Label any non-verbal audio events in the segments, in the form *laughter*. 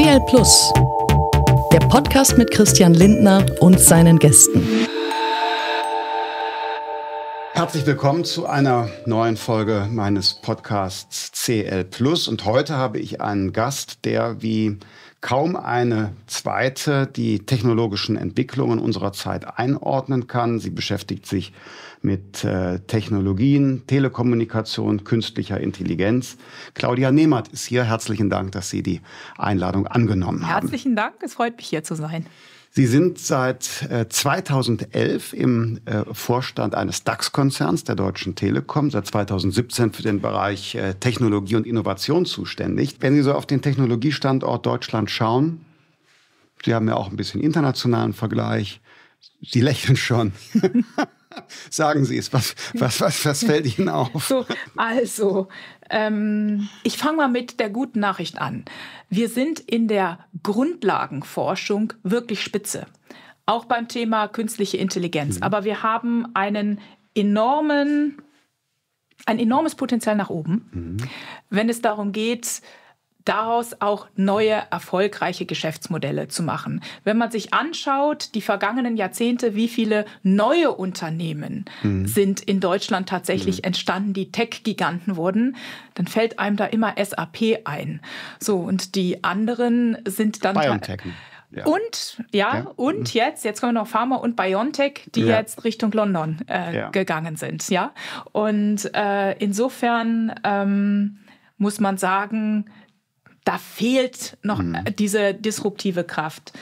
CL Plus, der Podcast mit Christian Lindner und seinen Gästen. Herzlich willkommen zu einer neuen Folge meines Podcasts CL Plus. Und heute habe ich einen Gast, der wie kaum eine zweite die technologischen Entwicklungen unserer Zeit einordnen kann. Sie beschäftigt sich mit mit äh, Technologien, Telekommunikation, künstlicher Intelligenz. Claudia Nehmert ist hier. Herzlichen Dank, dass Sie die Einladung angenommen haben. Herzlichen Dank. Es freut mich, hier zu sein. Sie sind seit 2011 äh, im äh, Vorstand eines DAX-Konzerns der Deutschen Telekom, seit 2017 für den Bereich äh, Technologie und Innovation zuständig. Wenn Sie so auf den Technologiestandort Deutschland schauen, Sie haben ja auch ein bisschen internationalen Vergleich, Sie lächeln schon. *laughs* *laughs* Sagen Sie es, was, was, was, was fällt Ihnen auf? So, also, ähm, ich fange mal mit der guten Nachricht an. Wir sind in der Grundlagenforschung wirklich spitze. Auch beim Thema künstliche Intelligenz. Mhm. Aber wir haben einen enormen, ein enormes Potenzial nach oben, mhm. wenn es darum geht, daraus auch neue erfolgreiche Geschäftsmodelle zu machen. Wenn man sich anschaut, die vergangenen Jahrzehnte, wie viele neue Unternehmen mhm. sind in Deutschland tatsächlich mhm. entstanden, die Tech-Giganten wurden, dann fällt einem da immer SAP ein. So, und die anderen sind dann. Biotech. Ja. Und ja, ja, und mhm. jetzt, jetzt kommen noch Pharma und BioNTech, die ja. jetzt Richtung London äh, gegangen sind, ja. Und äh, insofern ähm, muss man sagen, da fehlt noch mhm. diese disruptive Kraft.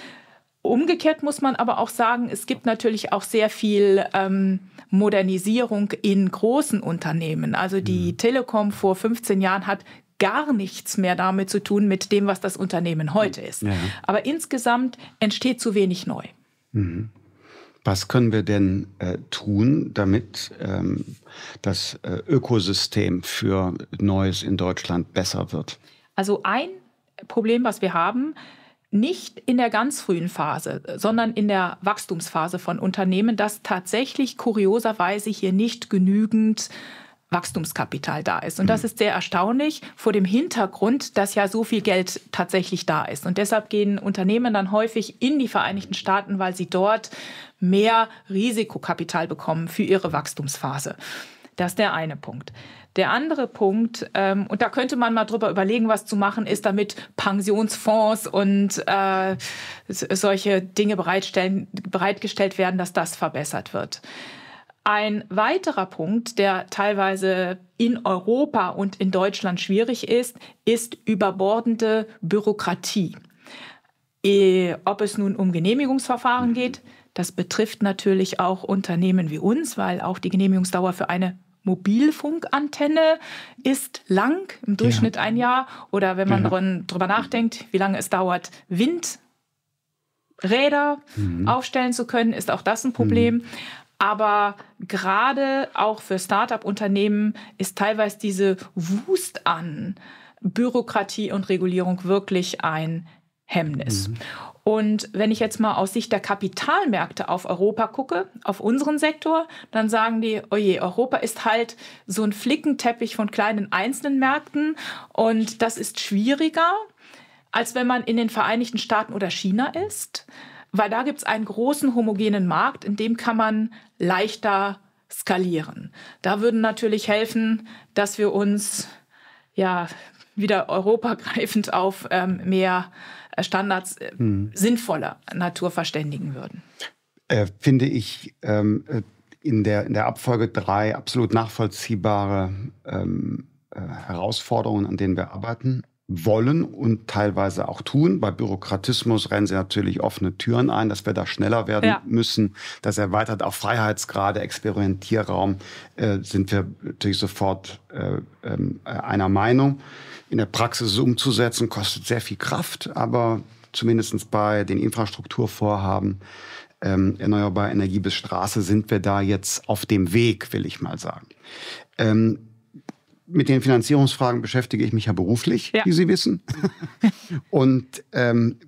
Umgekehrt muss man aber auch sagen, es gibt natürlich auch sehr viel ähm, Modernisierung in großen Unternehmen. Also die mhm. Telekom vor 15 Jahren hat gar nichts mehr damit zu tun mit dem, was das Unternehmen heute ist. Ja. Aber insgesamt entsteht zu wenig neu. Mhm. Was können wir denn äh, tun, damit ähm, das äh, Ökosystem für Neues in Deutschland besser wird? Also ein Problem, was wir haben, nicht in der ganz frühen Phase, sondern in der Wachstumsphase von Unternehmen, dass tatsächlich kurioserweise hier nicht genügend Wachstumskapital da ist. Und das mhm. ist sehr erstaunlich vor dem Hintergrund, dass ja so viel Geld tatsächlich da ist. Und deshalb gehen Unternehmen dann häufig in die Vereinigten Staaten, weil sie dort mehr Risikokapital bekommen für ihre Wachstumsphase. Das ist der eine Punkt. Der andere Punkt, ähm, und da könnte man mal drüber überlegen, was zu machen ist, damit Pensionsfonds und äh, solche Dinge bereitstellen, bereitgestellt werden, dass das verbessert wird. Ein weiterer Punkt, der teilweise in Europa und in Deutschland schwierig ist, ist überbordende Bürokratie. Äh, ob es nun um Genehmigungsverfahren mhm. geht, das betrifft natürlich auch Unternehmen wie uns, weil auch die Genehmigungsdauer für eine Mobilfunkantenne ist lang, im Durchschnitt ja. ein Jahr. Oder wenn man ja. drüber nachdenkt, wie lange es dauert, Windräder mhm. aufstellen zu können, ist auch das ein Problem. Mhm. Aber gerade auch für Start-up-Unternehmen ist teilweise diese Wust an Bürokratie und Regulierung wirklich ein Hemmnis. Mhm. Und wenn ich jetzt mal aus Sicht der Kapitalmärkte auf Europa gucke, auf unseren Sektor, dann sagen die, oje, oh Europa ist halt so ein Flickenteppich von kleinen einzelnen Märkten und das ist schwieriger, als wenn man in den Vereinigten Staaten oder China ist, weil da gibt es einen großen homogenen Markt, in dem kann man leichter skalieren. Da würden natürlich helfen, dass wir uns ja wieder europagreifend auf ähm, mehr Standards äh, hm. sinnvoller Natur verständigen würden. Äh, finde ich ähm, äh, in, der, in der Abfolge drei absolut nachvollziehbare ähm, äh, Herausforderungen, an denen wir arbeiten wollen und teilweise auch tun. Bei Bürokratismus rennen sie natürlich offene Türen ein, dass wir da schneller werden ja. müssen. Das erweitert auch Freiheitsgrade, Experimentierraum, äh, sind wir natürlich sofort äh, ähm, äh, einer Meinung in der Praxis umzusetzen, kostet sehr viel Kraft, aber zumindest bei den Infrastrukturvorhaben ähm, erneuerbare Energie bis Straße sind wir da jetzt auf dem Weg, will ich mal sagen. Ähm, mit den Finanzierungsfragen beschäftige ich mich ja beruflich, ja. wie Sie wissen. *laughs* Und ähm,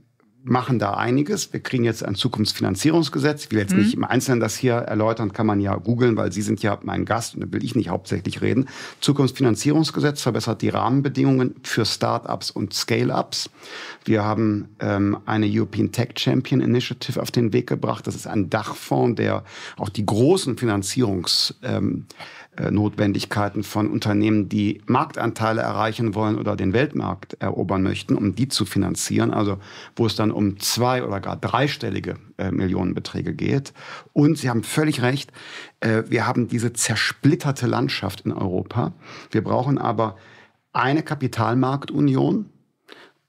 machen da einiges. Wir kriegen jetzt ein Zukunftsfinanzierungsgesetz. Ich will jetzt mhm. nicht im Einzelnen das hier erläutern, kann man ja googeln, weil Sie sind ja mein Gast und da will ich nicht hauptsächlich reden. Zukunftsfinanzierungsgesetz verbessert die Rahmenbedingungen für Start-ups und Scale-ups. Wir haben ähm, eine European Tech Champion Initiative auf den Weg gebracht. Das ist ein Dachfonds, der auch die großen Finanzierungs... Ähm, äh, Notwendigkeiten von Unternehmen, die Marktanteile erreichen wollen oder den Weltmarkt erobern möchten, um die zu finanzieren, also wo es dann um zwei oder gar dreistellige äh, Millionenbeträge geht. Und Sie haben völlig recht, äh, wir haben diese zersplitterte Landschaft in Europa. Wir brauchen aber eine Kapitalmarktunion,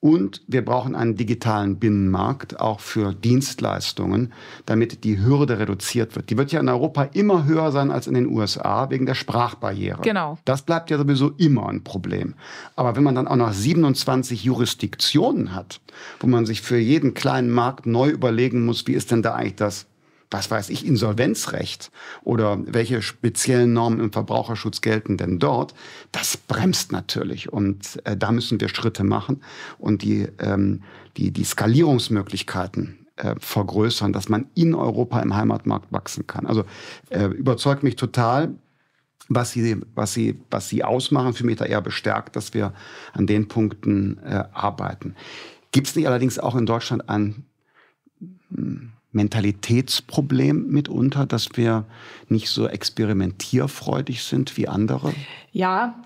und wir brauchen einen digitalen Binnenmarkt auch für Dienstleistungen, damit die Hürde reduziert wird. Die wird ja in Europa immer höher sein als in den USA wegen der Sprachbarriere. Genau. Das bleibt ja sowieso immer ein Problem. Aber wenn man dann auch noch 27 Jurisdiktionen hat, wo man sich für jeden kleinen Markt neu überlegen muss, wie ist denn da eigentlich das was weiß ich, Insolvenzrecht oder welche speziellen Normen im Verbraucherschutz gelten denn dort, das bremst natürlich. Und äh, da müssen wir Schritte machen und die, ähm, die, die Skalierungsmöglichkeiten äh, vergrößern, dass man in Europa im Heimatmarkt wachsen kann. Also äh, überzeugt mich total, was sie, was sie, was sie ausmachen für mich da eher bestärkt, dass wir an den Punkten äh, arbeiten. Gibt es nicht allerdings auch in Deutschland ein, hm, Mentalitätsproblem mitunter, dass wir nicht so experimentierfreudig sind wie andere? Ja,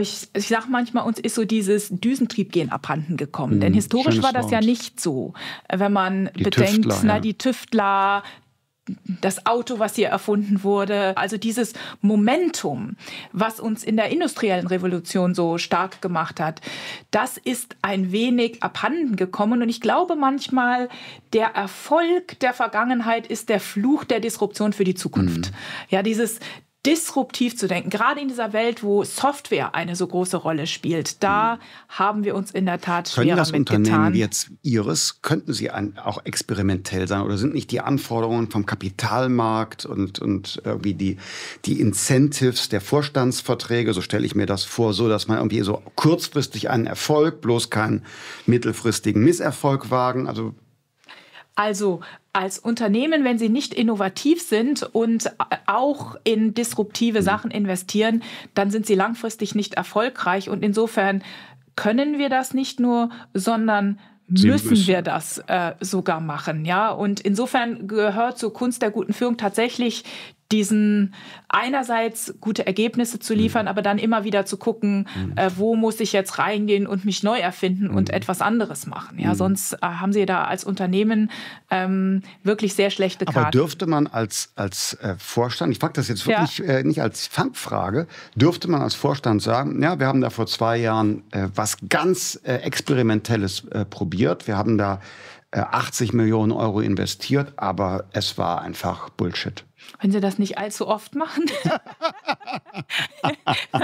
ich, ich sage manchmal, uns ist so dieses Düsentriebgehen abhanden gekommen. Hm, Denn historisch war das Wort. ja nicht so. Wenn man die bedenkt, Tüftler, na, ja. die Tüftler, das Auto, was hier erfunden wurde. Also dieses Momentum, was uns in der industriellen Revolution so stark gemacht hat, das ist ein wenig abhanden gekommen. Und ich glaube manchmal, der Erfolg der Vergangenheit ist der Fluch der Disruption für die Zukunft. Mhm. Ja, dieses, disruptiv zu denken. Gerade in dieser Welt, wo Software eine so große Rolle spielt, da mhm. haben wir uns in der Tat schwerer Können das mitgetan. Unternehmen jetzt Ihres, könnten Sie ein, auch experimentell sein oder sind nicht die Anforderungen vom Kapitalmarkt und, und irgendwie die, die Incentives der Vorstandsverträge, so stelle ich mir das vor, so, dass man irgendwie so kurzfristig einen Erfolg, bloß keinen mittelfristigen Misserfolg wagen? Also also als Unternehmen, wenn sie nicht innovativ sind und auch in disruptive mhm. Sachen investieren, dann sind sie langfristig nicht erfolgreich. Und insofern können wir das nicht nur, sondern müssen, wir das äh, sogar machen. Ja, und insofern gehört zur Kunst der guten Führung tatsächlich diesen einerseits gute Ergebnisse zu liefern, mhm. aber dann immer wieder zu gucken, mhm. äh, wo muss ich jetzt reingehen und mich neu erfinden und mhm. etwas anderes machen. Ja, sonst äh, haben Sie da als Unternehmen ähm, wirklich sehr schlechte Karten. Aber dürfte man als, als äh, Vorstand, ich frage das jetzt wirklich ja. Äh, nicht als Fangfrage, dürfte man als Vorstand sagen, ja, wir haben da vor zwei Jahren äh, was ganz äh, Experimentelles probiert, wir haben da 80 Millionen Euro investiert, aber es war einfach Bullshit wenn sie das nicht allzu oft machen. *laughs*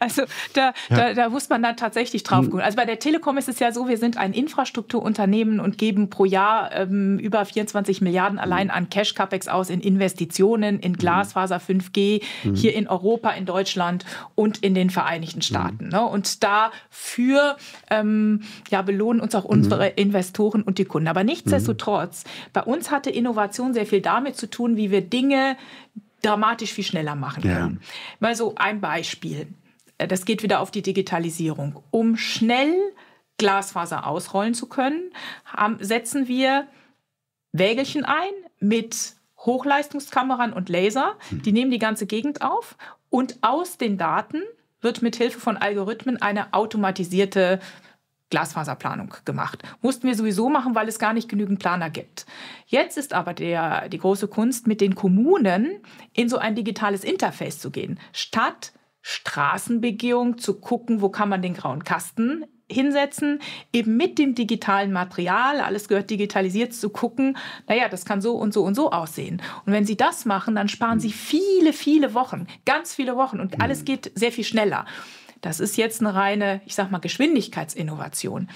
also da, ja. da, da, muss man dann tatsächlich drauf mhm. gucken. Also bei der Telekom ist es ja so, wir sind ein Infrastrukturunternehmen und geben pro Jahr ähm, über 24 Milliarden mhm. allein an Cash-CapEx aus in Investitionen, in mhm. Glasfaser 5G, mhm. hier in Europa, in Deutschland und in den Vereinigten Staaten. Mhm. Ne? Und dafür ähm, ja, belohnen uns auch unsere mhm. Investoren und die Kunden. Aber nichtsdestotrotz, bei uns hatte Innovation sehr viel damit zu tun, wie wir Dinge dramatisch viel schneller machen kann. Ja. Mal so ein Beispiel. Äh, das geht wieder auf die Digitalisierung. Um schnell Glasfaser ausrollen zu können, setzen wir Wägelchen ein mit Hochleistungskameran und Laser. Hm. Die nehmen die ganze Gegend auf und aus den Daten wird mit Hilfe von Algorithmen eine automatisierte äh, Glasfaserplanung gemacht. Mussten wir sowieso machen, weil es gar nicht genügend Planer gibt. Jetzt ist aber der, die große Kunst, mit den Kommunen in so ein digitales Interface zu gehen. Statt Straßenbegehung zu gucken, wo kann man den grauen Kasten hinsetzen, eben mit dem digitalen Material, alles gehört digitalisiert, zu gucken, naja, das kann so und so und so aussehen. Und wenn Sie das machen, dann sparen Sie mhm. viele, viele Wochen, ganz viele Wochen und alles mhm. geht sehr viel schneller. Das ist jetzt eine reine, ich sag mal, Geschwindigkeitsinnovation.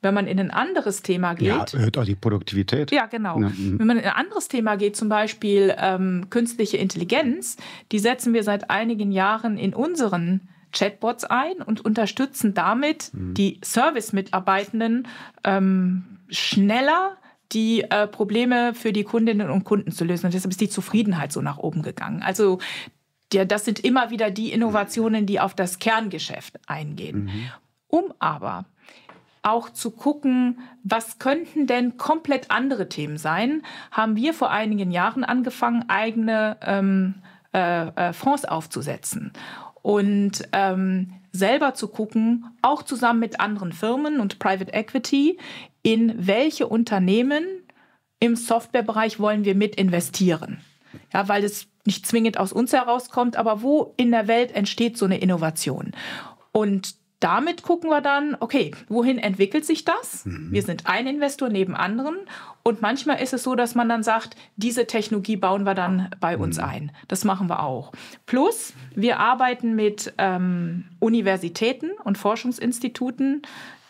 Wenn man in ein anderes Thema geht. Ja, erhöht auch die Produktivität. Ja, genau. Ja. Mhm. Wenn man in ein anderes Thema geht, zum Beispiel ähm, künstliche Intelligenz, die setzen wir seit einigen Jahren in unseren Chatbots ein und unterstützen damit mhm. die Service-Mitarbeitenden ähm, schneller die äh, Probleme für die Kundinnen und Kunden zu lösen. Und deshalb ist die Zufriedenheit so nach oben gegangen. Also das sind immer wieder die Innovationen, die auf das Kerngeschäft eingehen. Mhm. Um aber auch zu gucken, was könnten denn komplett andere Themen sein, haben wir vor einigen Jahren angefangen, eigene ähm, äh, äh Fonds aufzusetzen und ähm, selber zu gucken, auch zusammen mit anderen Firmen und Private Equity, in welche Unternehmen im Softwarebereich wollen wir mit investieren. Ja, weil es nicht zwingend aus uns herauskommt, aber wo in der Welt entsteht so eine Innovation? Und damit gucken wir dann, okay, wohin entwickelt sich das? Mhm. Wir sind ein Investor neben anderen. Und manchmal ist es so, dass man dann sagt, diese Technologie bauen wir dann bei uns mhm. ein. Das machen wir auch. Plus, wir arbeiten mit ähm, Universitäten und Forschungsinstituten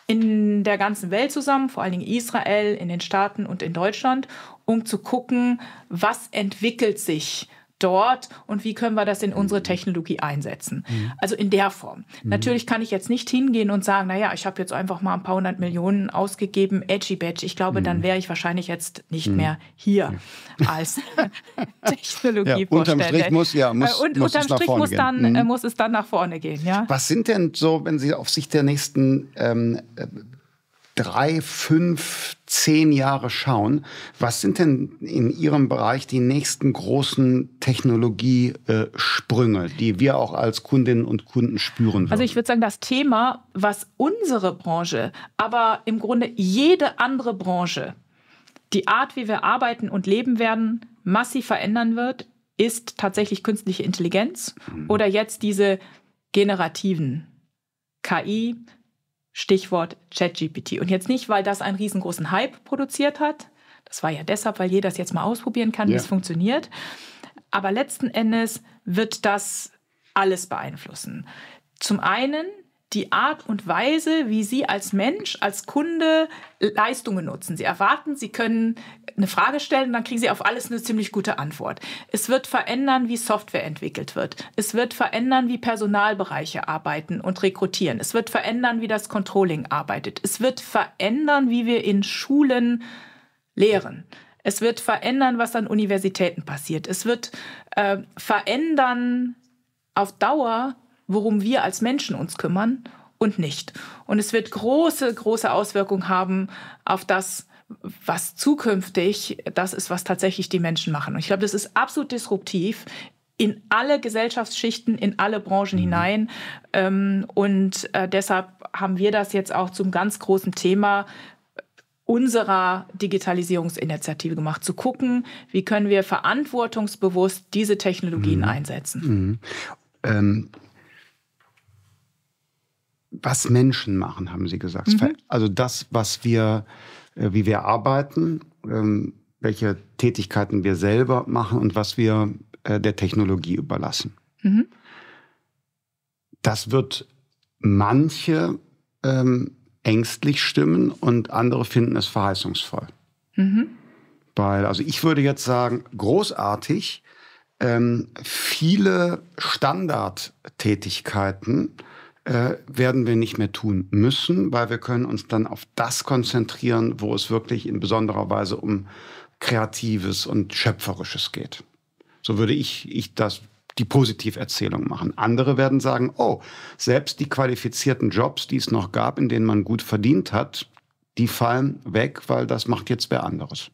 in der ganzen Welt zusammen, vor allen Dingen Israel, in den Staaten und in Deutschland, um zu gucken, was entwickelt sich dort und wie können wir das in unsere mhm. Technologie einsetzen. Mhm. Also in der Form. Mhm. Natürlich kann ich jetzt nicht hingehen und sagen, naja, ich habe jetzt einfach mal ein paar hundert Millionen ausgegeben, edgy badge. Ich glaube, mhm. dann wäre ich wahrscheinlich jetzt nicht mhm. mehr hier ja. als *laughs* *laughs* Technologie. Ja, unterm Strich muss, ja, muss, äh, und, muss unterm Strich muss, dann, mhm. äh, muss es dann nach vorne gehen. Ja? Was sind denn so, wenn Sie auf Sicht der nächsten ähm, äh, drei, fünf, zehn Jahre schauen, was sind denn in Ihrem Bereich die nächsten großen Technologiesprünge, äh, die wir auch als Kundinnen und Kunden spüren also würden? Also ich würde sagen, das Thema, was unsere Branche, aber im Grunde jede andere Branche, die Art, wie wir arbeiten und leben werden, massiv verändern wird, ist tatsächlich künstliche Intelligenz mhm. oder jetzt diese generativen KI, Stichwort ChatGPT. Und jetzt nicht, weil das einen riesengroßen Hype produziert hat. Das war ja deshalb, weil jeder das jetzt mal ausprobieren kann, ja. wie es funktioniert. Aber letzten Endes wird das alles beeinflussen. Zum einen die Art und Weise, wie Sie als Mensch, als Kunde Leistungen nutzen. Sie erwarten, Sie können eine Frage stellen dann kriegen Sie auf alles eine ziemlich gute Antwort. Es wird verändern, wie Software entwickelt wird. Es wird verändern, wie Personalbereiche arbeiten und rekrutieren. Es wird verändern, wie das Controlling arbeitet. Es wird verändern, wie wir in Schulen lehren. Es wird verändern, was an Universitäten passiert. Es wird äh, verändern auf Dauer, worum wir als Menschen uns kümmern und nicht. Und es wird große, große Auswirkungen haben auf das, was zukünftig das ist, was tatsächlich die Menschen machen. Und ich glaube, das ist absolut disruptiv in alle Gesellschaftsschichten, in alle Branchen mhm. hinein. Ähm, und äh, deshalb haben wir das jetzt auch zum ganz großen Thema äh, unserer Digitalisierungsinitiative gemacht, zu gucken, wie können wir verantwortungsbewusst diese Technologien mhm. einsetzen. Mhm. Ähm, was Menschen machen, haben Sie gesagt. Mhm. Also das, was wir, äh, wie wir arbeiten, ähm, welche Tätigkeiten wir selber machen und was wir äh, der Technologie überlassen. Mhm. Das wird manche ähm, ängstlich stimmen und andere finden es verheißungsvoll. Mhm. Weil, also ich würde jetzt sagen, großartig, ähm, viele Standardtätigkeiten äh, werden wir nicht mehr tun müssen, weil wir können uns dann auf das konzentrieren, wo es wirklich in besonderer Weise um Kreatives und Schöpferisches geht. So würde ich, ich das die Positiverzählung machen. Andere werden sagen, oh, selbst die qualifizierten Jobs, die es noch gab, in denen man gut verdient hat, die fallen weg, weil das macht jetzt wer anderes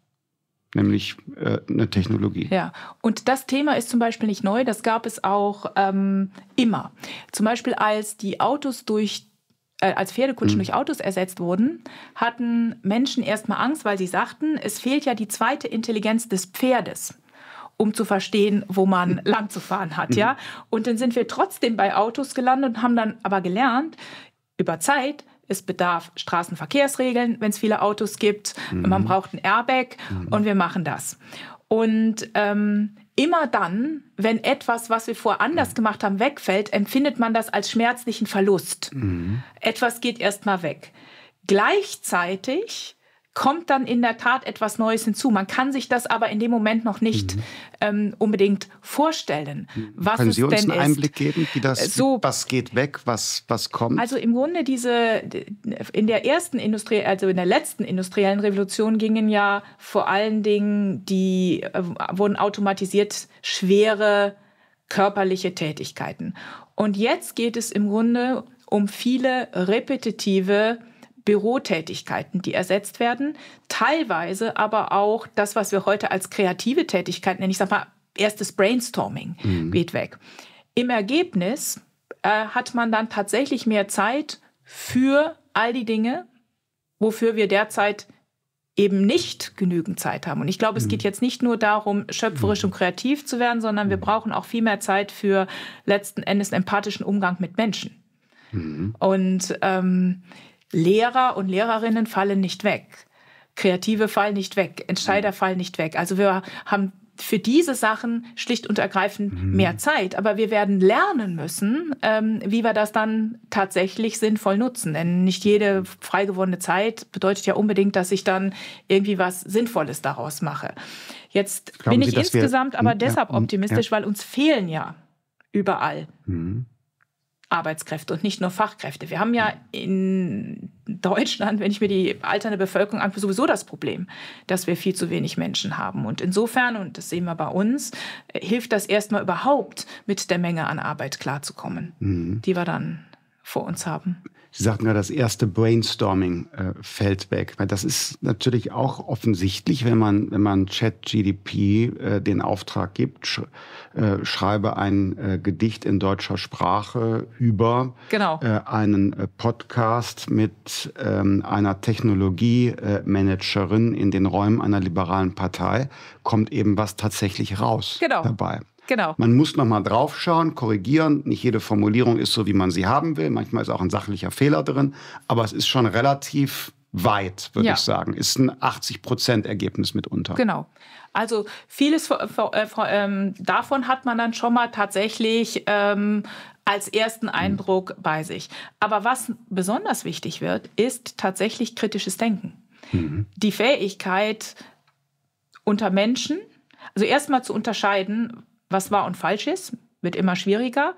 nämlich äh, eine Technologie. Ja, und das Thema ist zum Beispiel nicht neu, das gab es auch ähm, immer. Zum Beispiel als die Autos durch äh, als Pferdekutschen mhm. durch Autos ersetzt wurden, hatten Menschen erstmal Angst, weil sie sagten, es fehlt ja die zweite Intelligenz des Pferdes um zu verstehen, wo man *laughs* lang zu fahren hat, mhm. ja. Und dann sind wir trotzdem bei Autos gelandet und haben dann aber gelernt, über Zeit, es bedarf Straßenverkehrsregeln, wenn es viele Autos gibt, mhm. man braucht ein Airbag mhm. und wir machen das. Und ähm, immer dann, wenn etwas, was wir vorher anders mhm. gemacht haben, wegfällt, empfindet man das als schmerzlichen Verlust. Mhm. Etwas geht erstmal weg. Gleichzeitig kommt dann in der Tat etwas Neues hinzu. Man kann sich das aber in dem Moment noch nicht mhm. ähm, unbedingt vorstellen. Mhm. Was Können Sie uns einen Einblick geben, wie das, äh, so, was geht weg, was, was kommt? Also im Grunde diese, in der ersten Industrie, also in der letzten industriellen Revolution gingen ja vor allen Dingen die, äh, wurden automatisiert schwere körperliche Tätigkeiten. Und jetzt geht es im Grunde um viele repetitive Tätigkeiten. Bürotätigkeiten, die ersetzt werden, teilweise aber auch das, was wir heute als kreative Tätigkeit nennen. Ich sage mal, erstes Brainstorming mhm. geht weg. Im Ergebnis äh, hat man dann tatsächlich mehr Zeit für all die Dinge, wofür wir derzeit eben nicht genügend Zeit haben. Und ich glaube, es mhm. geht jetzt nicht nur darum, schöpferisch mhm. und kreativ zu werden, sondern wir mhm. brauchen auch viel mehr Zeit für letzten Endes empathischen Umgang mit Menschen. Mhm. Und ähm, Lehrer und Lehrerinnen fallen nicht weg. Kreative fallen nicht weg, Entscheider mhm. fallen nicht weg. Also wir haben für diese Sachen schlicht und ergreifend mhm. mehr Zeit. Aber wir werden lernen müssen, ähm, wie wir das dann tatsächlich sinnvoll nutzen. Denn nicht jede freigewonnene Zeit bedeutet ja unbedingt, dass ich dann irgendwie was Sinnvolles daraus mache. Jetzt Glauben bin ich insgesamt wir, aber hm, ja, deshalb hm, optimistisch, ja. weil uns fehlen ja überall. Mhm. Arbeitskräfte und nicht nur Fachkräfte. Wir haben ja in Deutschland, wenn ich mir die alternde Bevölkerung angucke, sowieso das Problem, dass wir viel zu wenig Menschen haben. Und insofern, und das sehen wir bei uns, äh, hilft das erstmal überhaupt, mit der Menge an Arbeit klarzukommen, mhm. die wir dann vor uns haben. Sie sagten ja das erste Brainstorming äh, fällt weg. das ist natürlich auch offensichtlich, wenn man, wenn man ChatGDP äh, den Auftrag gibt, sch äh, schreibe ein äh, Gedicht in deutscher Sprache über genau. Äh, einen äh, Podcast mit ähm, einer Technologiemanagerin in den Räumen einer liberalen Partei, kommt eben was tatsächlich raus genau. dabei. Genau. Man muss nochmal draufschauen, korrigieren. Nicht jede Formulierung ist so, wie man sie haben will. Manchmal ist auch ein sachlicher Fehler drin. Aber es ist schon relativ weit, würde ja. ich sagen. Ist ein 80-Prozent-Ergebnis mitunter. Genau. Also vieles äh, ähm, davon hat man dann schon mal tatsächlich ähm, als ersten Eindruck mhm. bei sich. Aber was besonders wichtig wird, ist tatsächlich kritisches Denken. Mhm. Die Fähigkeit unter Menschen, also erstmal zu unterscheiden, was wahr und falsch ist, wird immer schwieriger,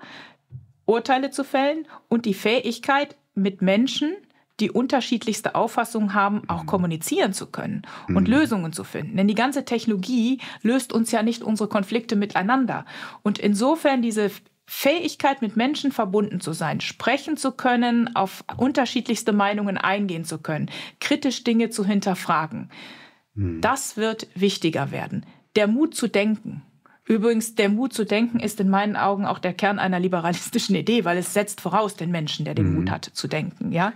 Urteile zu fällen und die Fähigkeit, mit Menschen, die unterschiedlichste Auffassungen haben, auch mhm. kommunizieren zu können mhm. und mhm. Lösungen zu finden. Denn die ganze Technologie löst uns ja nicht unsere Konflikte miteinander. Und insofern diese Fähigkeit, mit Menschen verbunden zu sein, sprechen zu können, auf unterschiedlichste Meinungen eingehen zu können, kritisch Dinge zu hinterfragen, mhm. das wird wichtiger werden. Der Mut zu denken. Übrigens, der Mut zu denken ist in meinen Augen auch der Kern einer liberalistischen Idee, weil es setzt voraus den Menschen, der den mhm. Mut hat zu denken, ja.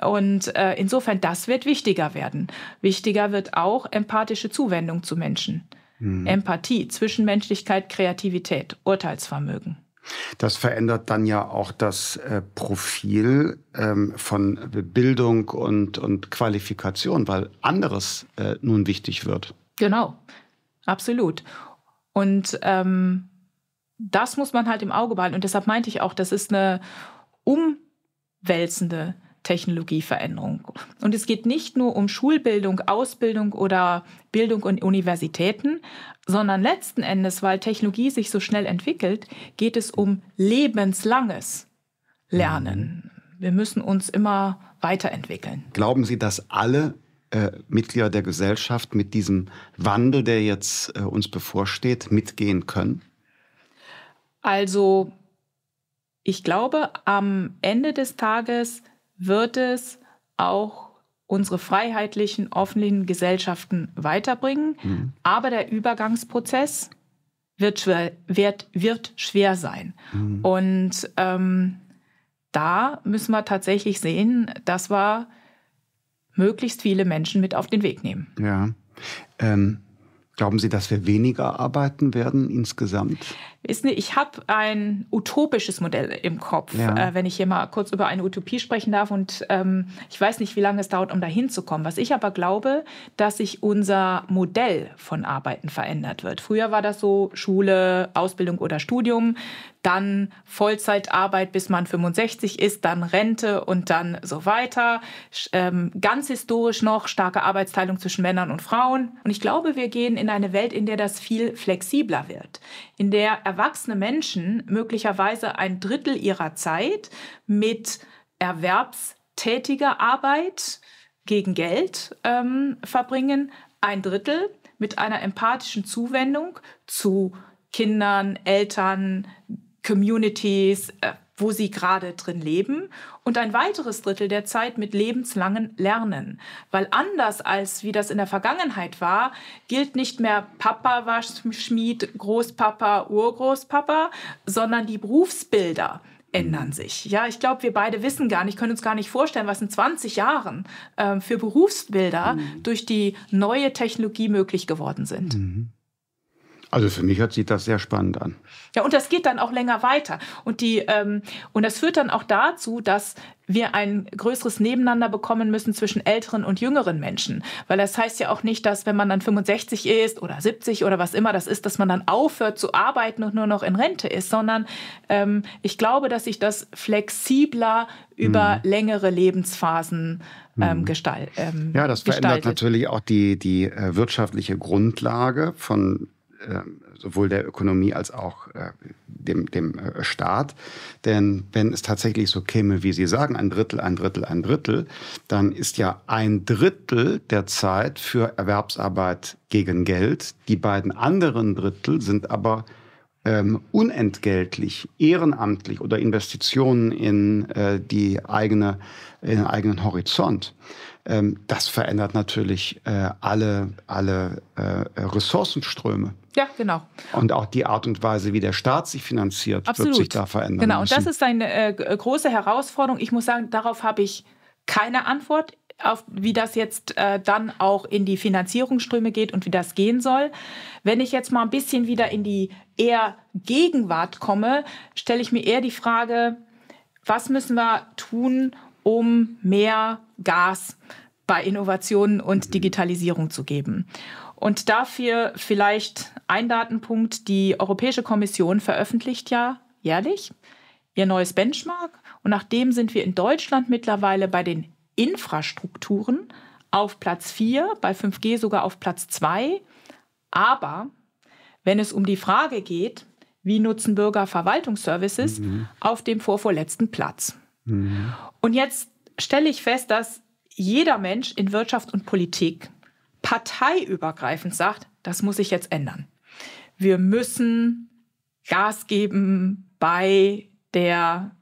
Und äh, insofern, das wird wichtiger werden. Wichtiger wird auch empathische Zuwendung zu Menschen. Mhm. Empathie, Zwischenmenschlichkeit, Kreativität, Urteilsvermögen. Das verändert dann ja auch das äh, Profil ähm, von Bildung und, und Qualifikation, weil anderes äh, nun wichtig wird. Genau, absolut. Und ähm, das muss man halt im Auge behalten. Und deshalb meinte ich auch, das ist eine umwälzende Technologieveränderung. Und es geht nicht nur um Schulbildung, Ausbildung oder Bildung und Universitäten, sondern letzten Endes, weil Technologie sich so schnell entwickelt, geht es um lebenslanges Lernen. Mhm. Wir müssen uns immer weiterentwickeln. Glauben Sie, dass alle äh, Mitglieder der Gesellschaft mit diesem Wandel, der jetzt äh, uns bevorsteht, mitgehen können? Also ich glaube, am Ende des Tages wird es auch unsere freiheitlichen, offenen Gesellschaften weiterbringen. Mhm. Aber der Übergangsprozess wird schwer, wird, wird schwer sein. Mhm. Und ähm, da müssen wir tatsächlich sehen, dass wir möglichst viele Menschen mit auf den Weg nehmen. Ja. Ähm, glauben Sie, dass wir weniger arbeiten werden insgesamt? Wissen Sie, ich habe ein utopisches Modell im Kopf, ja. äh, wenn ich hier mal kurz über eine Utopie sprechen darf. Und ähm, ich weiß nicht, wie lange es dauert, um da hinzukommen. Was ich aber glaube, dass sich unser Modell von Arbeiten verändert wird. Früher war das so Schule, Ausbildung oder Studium dann Vollzeitarbeit, bis man 65 ist, dann Rente und dann so weiter. Ähm, ganz historisch noch starke Arbeitsteilung zwischen Männern und Frauen. Und ich glaube, wir gehen in eine Welt, in der das viel flexibler wird, in der erwachsene Menschen möglicherweise ein Drittel ihrer Zeit mit erwerbstätiger Arbeit gegen Geld ähm, verbringen, ein Drittel mit einer empathischen Zuwendung zu Kindern, Eltern, Communities, äh, wo sie gerade drin leben und ein weiteres Drittel der Zeit mit lebenslangen Lernen. Weil anders als wie das in der Vergangenheit war, gilt nicht mehr Papa war Schmied, Großpapa, Urgroßpapa, sondern die Berufsbilder ändern mhm. sich. Ja, ich glaube, wir beide wissen gar nicht, können uns gar nicht vorstellen, was in 20 Jahren äh, für Berufsbilder mhm. durch die neue Technologie möglich geworden sind. Mhm. Also für mich hört sich das sehr spannend an. Ja, und das geht dann auch länger weiter. Und, die, ähm, und das führt dann auch dazu, dass wir ein größeres Nebeneinander bekommen müssen zwischen älteren und jüngeren Menschen. Weil das heißt ja auch nicht, dass wenn man dann 65 ist oder 70 oder was immer das ist, dass man dann aufhört zu arbeiten und nur noch in Rente ist, sondern ähm, ich glaube, dass sich das flexibler über mhm. längere Lebensphasen ähm, mhm. gestaltet. Ähm, ja, das verändert gestaltet. natürlich auch die, die äh, wirtschaftliche Grundlage von ähm, sowohl der Ökonomie als auch äh, dem, dem äh, Staat. Denn wenn es tatsächlich so käme, wie Sie sagen, ein Drittel, ein Drittel, ein Drittel, dann ist ja ein Drittel der Zeit für Erwerbsarbeit gegen Geld. Die beiden anderen Drittel sind aber ähm, unentgeltlich, ehrenamtlich oder Investitionen in äh, die eigene, in den eigenen Horizont ähm, das verändert natürlich äh, alle, alle äh, Ressourcenströme. Ja, genau. Und auch die Art und Weise, wie der Staat sich finanziert, Absolut. wird sich da verändern. Genau, müssen. und das ist eine äh, äh, große Herausforderung. Ich muss sagen, darauf habe ich keine Antwort, auf, wie das jetzt äh, dann auch in die Finanzierungsströme geht und wie das gehen soll. Wenn ich jetzt mal ein bisschen wieder in die eher Gegenwart komme, stelle ich mir eher die Frage, was müssen wir tun, um mehr Gas bei Innovationen und mhm. Digitalisierung zu geben. Und dafür vielleicht ein Datenpunkt. Die Europäische Kommission veröffentlicht ja jährlich ihr neues Benchmark. Und nachdem sind wir in Deutschland mittlerweile bei den Infrastrukturen auf Platz 4, bei 5G sogar auf Platz 2. Aber wenn es um die Frage geht, wie nutzen Bürger Verwaltungsservices, mhm. auf dem vorvorletzten Platz. Mhm. Und jetzt stelle ich fest, dass jeder Mensch in Wirtschaft und Politik parteiübergreifend sagt, das muss sich jetzt ändern. Wir müssen Gas geben bei der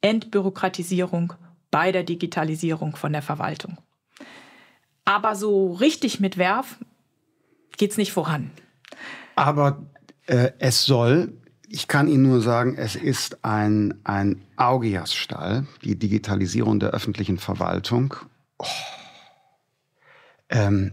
Entbürokratisierung, bei der Digitalisierung von der Verwaltung. Aber so richtig mit Werf geht es nicht voran. Aber äh, es soll ich kann Ihnen nur sagen, es ist ein, ein Augiasstall, die Digitalisierung der öffentlichen Verwaltung. Oh. Ähm,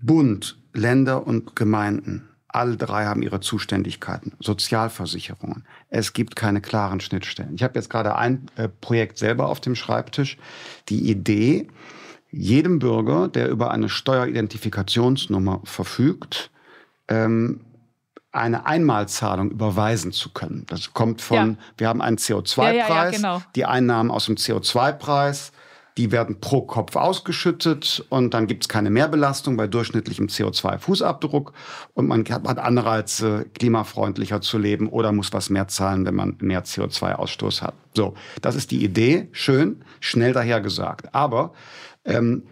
Bund, Länder und Gemeinden, alle drei haben ihre Zuständigkeiten, Sozialversicherungen. Es gibt keine klaren Schnittstellen. Ich habe jetzt gerade ein äh, Projekt selber auf dem Schreibtisch. Die Idee, jedem Bürger, der über eine Steueridentifikationsnummer verfügt, ähm, eine Einmalzahlung überweisen zu können. Das kommt von, ja. wir haben einen CO2-Preis, ja, ja, genau. die Einnahmen aus dem CO2-Preis, die werden pro Kopf ausgeschüttet und dann gibt es keine Mehrbelastung bei durchschnittlichem CO2-Fußabdruck und man hat Anreize, klimafreundlicher zu leben oder muss was mehr zahlen, wenn man mehr CO2-Ausstoß hat. So, das ist die Idee, schön, schnell dahergesagt. Aber ähm,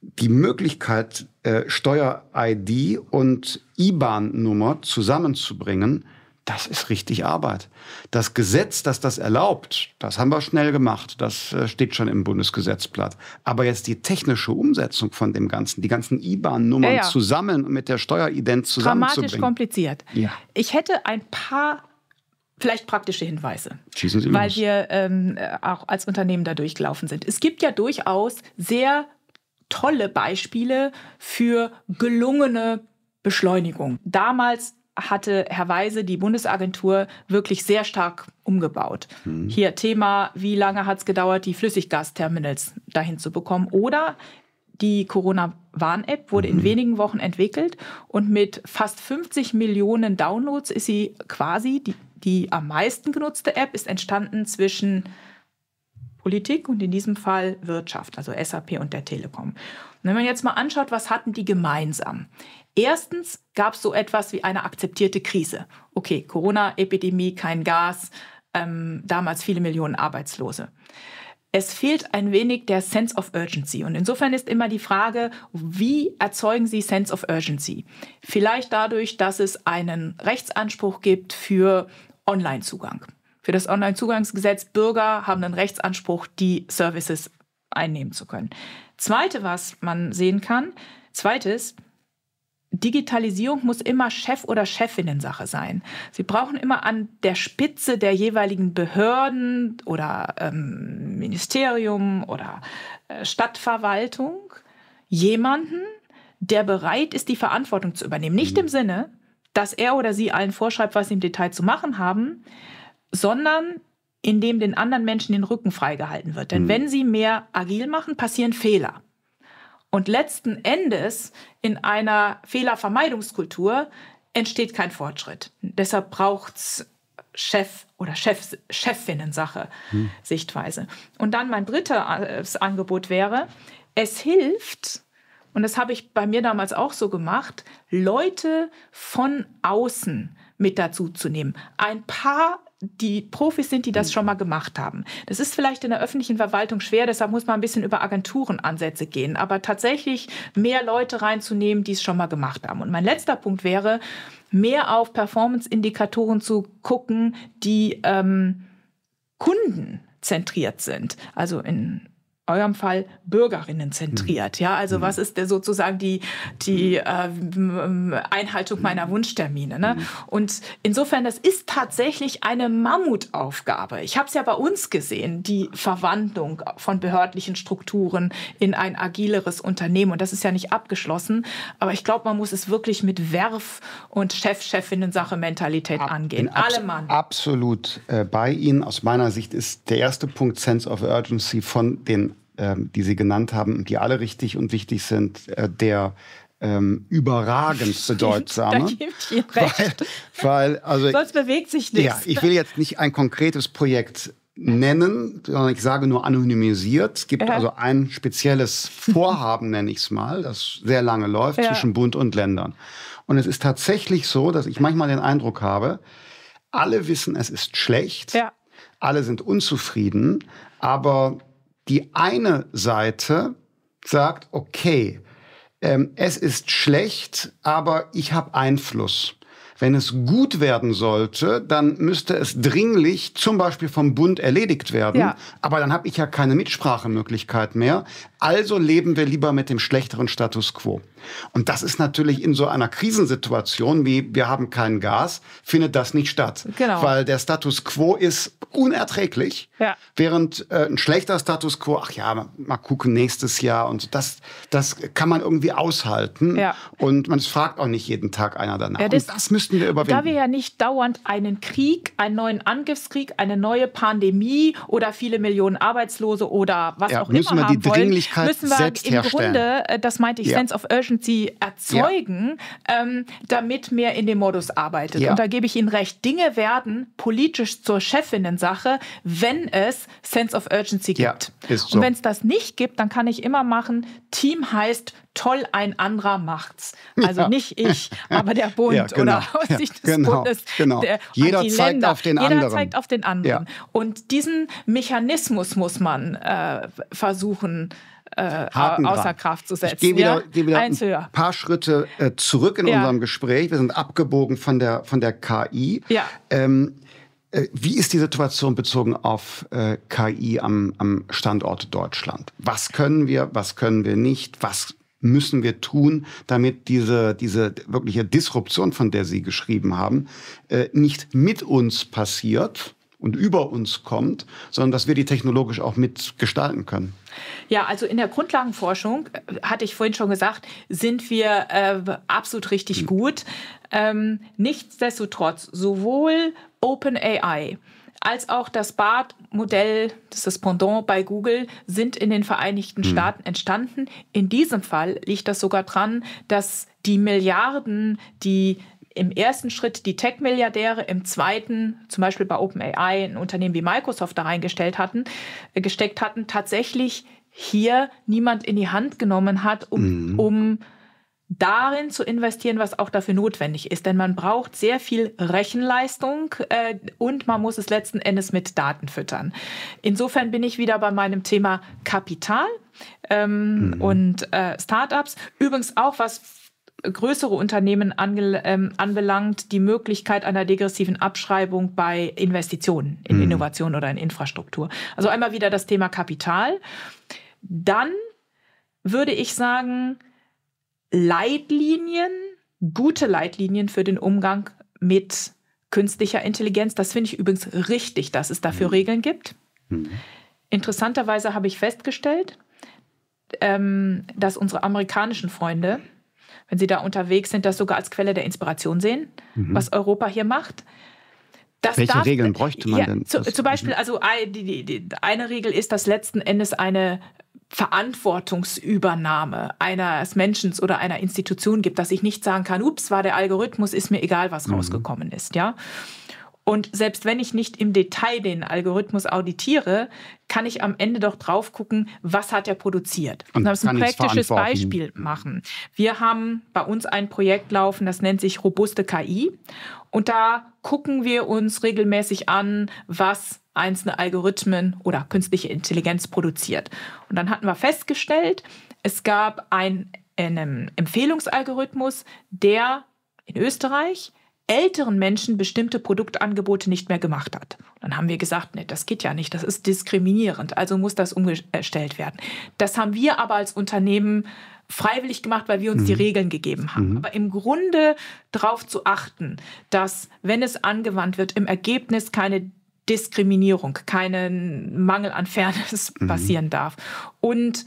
die Möglichkeit, äh, Steuer-ID und IBAN-Nummer zusammenzubringen, das ist richtig Arbeit. Das Gesetz, das das erlaubt, das haben wir schnell gemacht. Das äh, steht schon im Bundesgesetzblatt. Aber jetzt die technische Umsetzung von dem Ganzen, die ganzen IBAN-Nummern ja, ja. zusammen und mit der Steuerident zusammenzubringen. Dramatisch kompliziert. Ja. Ich hätte ein paar vielleicht praktische Hinweise, Schießen Sie los. weil wir ähm, auch als Unternehmen da durchgelaufen sind. Es gibt ja durchaus sehr tolle Beispiele für gelungene Beschleunigung. Damals hatte Herr Weise die Bundesagentur wirklich sehr stark umgebaut. Hm. Hier Thema, wie lange hat es gedauert, die Flüssiggasterminals dahin zu bekommen? Oder die Corona-Warn-App wurde mhm. in wenigen Wochen entwickelt und mit fast 50 Millionen Downloads ist sie quasi die, die am meisten genutzte App, ist entstanden zwischen Politik und in diesem Fall Wirtschaft, also SAP und der Telekom. Und wenn man jetzt mal anschaut, was hatten die gemeinsam? Erstens gab es so etwas wie eine akzeptierte Krise. Okay, Corona-Epidemie, kein Gas, ähm, damals viele Millionen Arbeitslose. Es fehlt ein wenig der Sense of Urgency. Und insofern ist immer die Frage, wie erzeugen Sie Sense of Urgency? Vielleicht dadurch, dass es einen Rechtsanspruch gibt für Online-Zugang. Für das Online-Zugangsgesetz. Bürger haben einen Rechtsanspruch, die Services einnehmen zu können. Zweite, was man sehen kann, zweites, Digitalisierung muss immer Chef- oder Chefinnen-Sache sein. Sie brauchen immer an der Spitze der jeweiligen Behörden oder ähm, Ministerium oder äh, Stadtverwaltung jemanden, der bereit ist, die Verantwortung zu übernehmen. Nicht mhm. im Sinne, dass er oder sie allen vorschreibt, was sie im Detail zu machen haben, sondern indem den anderen Menschen den Rücken freigehalten wird. Denn mhm. wenn sie mehr agil machen, passieren Fehler. Und letzten Endes in einer Fehlervermeidungskultur entsteht kein Fortschritt. Deshalb braucht es Chef- oder Chef, Chefinnen-Sache, mhm. Sichtweise. Und dann mein drittes äh, Angebot wäre, es hilft, und das habe ich bei mir damals auch so gemacht, Leute von außen mit dazu zu nehmen. Ein paar die Profis sind, die das schon mal gemacht haben. Das ist vielleicht in der öffentlichen Verwaltung schwer, deshalb muss man ein bisschen über Agenturenansätze gehen, aber tatsächlich mehr Leute reinzunehmen, die es schon mal gemacht haben. Und mein letzter Punkt wäre, mehr auf Performance-Indikatoren zu gucken, die ähm, Kunden zentriert sind. Also in eurem Fall Bürgerinnen zentriert. Hm. Ja, also mhm. was ist der sozusagen die, die hm. äh, Einhaltung meiner hm. Wunschtermine? Ne? Mhm. Und insofern, das ist tatsächlich eine Mammutaufgabe. Ich habe es ja bei uns gesehen, die Verwandlung von behördlichen Strukturen in ein agileres Unternehmen. Und das ist ja nicht abgeschlossen, aber ich glaube, man muss es wirklich mit Werf und Chef-Chefinnen-Sache-Mentalität Ab angehen. Alle Mann. Absolut äh, bei Ihnen. Aus meiner Sicht ist der erste Punkt Sense of Urgency von den ähm, die Sie genannt haben, die alle richtig und wichtig sind, äh, der ähm, überragend *laughs* bedeutsame. weil, weil, also, Sonst bewegt sich nichts. Ja, ich will jetzt nicht ein konkretes Projekt nennen, sondern ich sage nur anonymisiert. Es gibt ja. also ein spezielles Vorhaben, *laughs* nenne ich es mal, das sehr lange läuft ja. zwischen Bund und Ländern. Und es ist tatsächlich so, dass ich manchmal den Eindruck habe, alle wissen, es ist schlecht, ja. alle sind unzufrieden, aber die eine Seite sagt, okay, ähm, es ist schlecht, aber ich habe Einfluss. Wenn es gut werden sollte, dann müsste es dringlich zum Beispiel vom Bund erledigt werden. Ja. Aber dann habe ich ja keine Mitsprachemöglichkeit mehr. Also leben wir lieber mit dem schlechteren Status quo. Und das ist natürlich in so einer Krisensituation wie wir haben kein Gas, findet das nicht statt. Genau. Weil der Status quo ist unerträglich, ja. während äh, ein schlechter Status quo, ach ja, mal gucken nächstes Jahr und das, das kann man irgendwie aushalten. Ja. Und man fragt auch nicht jeden Tag einer danach. Ja, das, und das müssten wir überwinden. Da wir ja nicht dauernd einen Krieg, einen neuen Angriffskrieg, eine neue Pandemie oder viele Millionen Arbeitslose oder was ja, auch müssen immer wir die haben wollen, Wirklichkeit müssen wir selbst im herstellen. Grunde, äh, das meinte ich, ja. Sense of Urgency erzeugen, ja. ähm, damit mehr in dem Modus arbeitet. Ja. Und da gebe ich Ihnen recht, Dinge werden politisch zur Chefinnen-Sache, wenn es Sense of Urgency gibt. So. Und wenn es das nicht gibt, dann kann ich immer machen, Team heißt toll, ein anderer macht's. Also ja. nicht ich, aber der *laughs* Bund ja, genau. oder aus Sicht ja, des genau. Bundes. Genau. Der, Jeder zeigt Länder. auf den Jeder anderen. zeigt auf den anderen. Und diesen Mechanismus muss man äh, versuchen äh, außer Kraft zu setzen. Ich gehe wieder, ja? geh wieder ein höher. paar Schritte äh, zurück in ja. unserem Gespräch. Wir sind abgebogen von der, von der KI. Ja. Ähm, äh, wie ist die Situation bezogen auf äh, KI am, am Standort Deutschland? Was können wir, was können wir nicht? Was müssen wir tun, damit diese, diese wirkliche Disruption, von der Sie geschrieben haben, äh, nicht mit uns passiert und über uns kommt, sondern dass wir die technologisch auch mitgestalten können? Ja, also in der Grundlagenforschung, äh, hatte ich vorhin schon gesagt, sind wir äh, absolut richtig mhm. gut. Ähm, nichtsdestotrotz, sowohl OpenAI als auch das BART-Modell, das ist das Pendant bei Google, sind in den Vereinigten mhm. Staaten entstanden. In diesem Fall liegt das sogar dran, dass die Milliarden, die im ersten Schritt die Tech-Milliardäre, im zweiten zum Beispiel bei OpenAI ein Unternehmen wie Microsoft da reingestellt hatten, äh, gesteckt hatten, tatsächlich hier niemand in die Hand genommen hat, um, mhm. um darin zu investieren, was auch dafür notwendig ist. Denn man braucht sehr viel Rechenleistung äh, und man muss es letzten Endes mit Daten füttern. Insofern bin ich wieder bei meinem Thema Kapital ähm, mhm. und äh, Startups. Übrigens auch was größere Unternehmen ange, ähm, anbelangt, die Möglichkeit einer degressiven Abschreibung bei Investitionen in mhm. Innovation oder in Infrastruktur. Also einmal wieder das Thema Kapital. Dann würde ich sagen, Leitlinien, gute Leitlinien für den Umgang mit künstlicher Intelligenz. Das finde ich übrigens richtig, dass es dafür mhm. Regeln gibt. Mhm. Interessanterweise habe ich festgestellt, ähm, dass unsere amerikanischen Freunde wenn Sie da unterwegs sind, das sogar als Quelle der Inspiration sehen, mhm. was Europa hier macht. Das Welche darf, Regeln bräuchte man ja, denn? Zu, zum Beispiel, also die, die, die, eine Regel ist, dass letzten Endes eine Verantwortungsübernahme eines Menschen oder einer Institution gibt, dass ich nicht sagen kann, ups, war der Algorithmus, ist mir egal, was mhm. rausgekommen ist, ja. Und selbst wenn ich nicht im Detail den Algorithmus auditiere, kann ich am Ende doch drauf gucken, was hat er produziert. Und dann ein praktisches Beispiel machen. Wir haben bei uns ein Projekt laufen, das nennt sich robuste KI. Und da gucken wir uns regelmäßig an, was einzelne Algorithmen oder künstliche Intelligenz produziert. Und dann hatten wir festgestellt, es gab einen, einen Empfehlungsalgorithmus, der in Österreich älteren Menschen bestimmte Produktangebote nicht mehr gemacht hat. Dann haben wir gesagt, nee, das geht ja nicht, das ist diskriminierend, also muss das umgestellt werden. Das haben wir aber als Unternehmen freiwillig gemacht, weil wir uns mhm. die Regeln gegeben haben. Mhm. Aber im Grunde darauf zu achten, dass, wenn es angewandt wird, im Ergebnis keine Diskriminierung, keinen Mangel an Fairness mhm. passieren darf. Und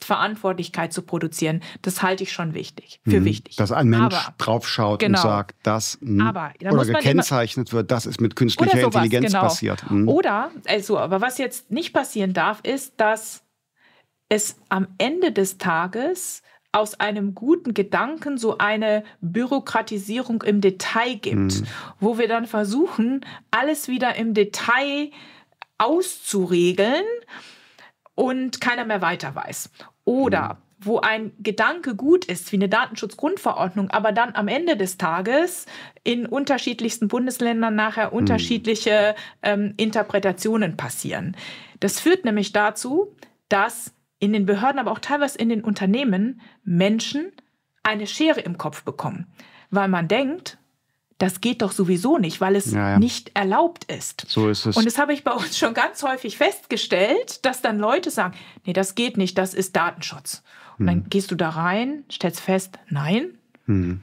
Verantwortlichkeit zu produzieren, das halte ich schon wichtig, für mhm. wichtig. Dass ein Mensch aber, draufschaut genau, und sagt, das mh, hm, aber, oder gekennzeichnet wird, das ist mit künstlicher sowas, Intelligenz genau. passiert. Mhm. Oder, also, aber was jetzt nicht passieren darf, ist, dass es am Ende des Tages aus einem guten Gedanken so eine Bürokratisierung im Detail gibt, hm. wo wir dann versuchen, alles wieder im Detail auszuregeln und keiner mehr weiter weiß. Oder mhm. wo ein Gedanke gut ist, wie eine Datenschutzgrundverordnung, aber dann am Ende des Tages in unterschiedlichsten Bundesländern nachher mhm. unterschiedliche ähm, Interpretationen passieren. Das führt nämlich dazu, dass in den Behörden, aber auch teilweise in den Unternehmen Menschen eine Schere im Kopf bekommen, weil man denkt, das geht doch sowieso nicht, weil es ja, ja. nicht erlaubt ist. So ist es. Und das habe ich bei uns schon ganz häufig festgestellt, dass dann Leute sagen, nee, das geht nicht, das ist Datenschutz. Und hm. dann gehst du da rein, stellst fest, nein. Hm.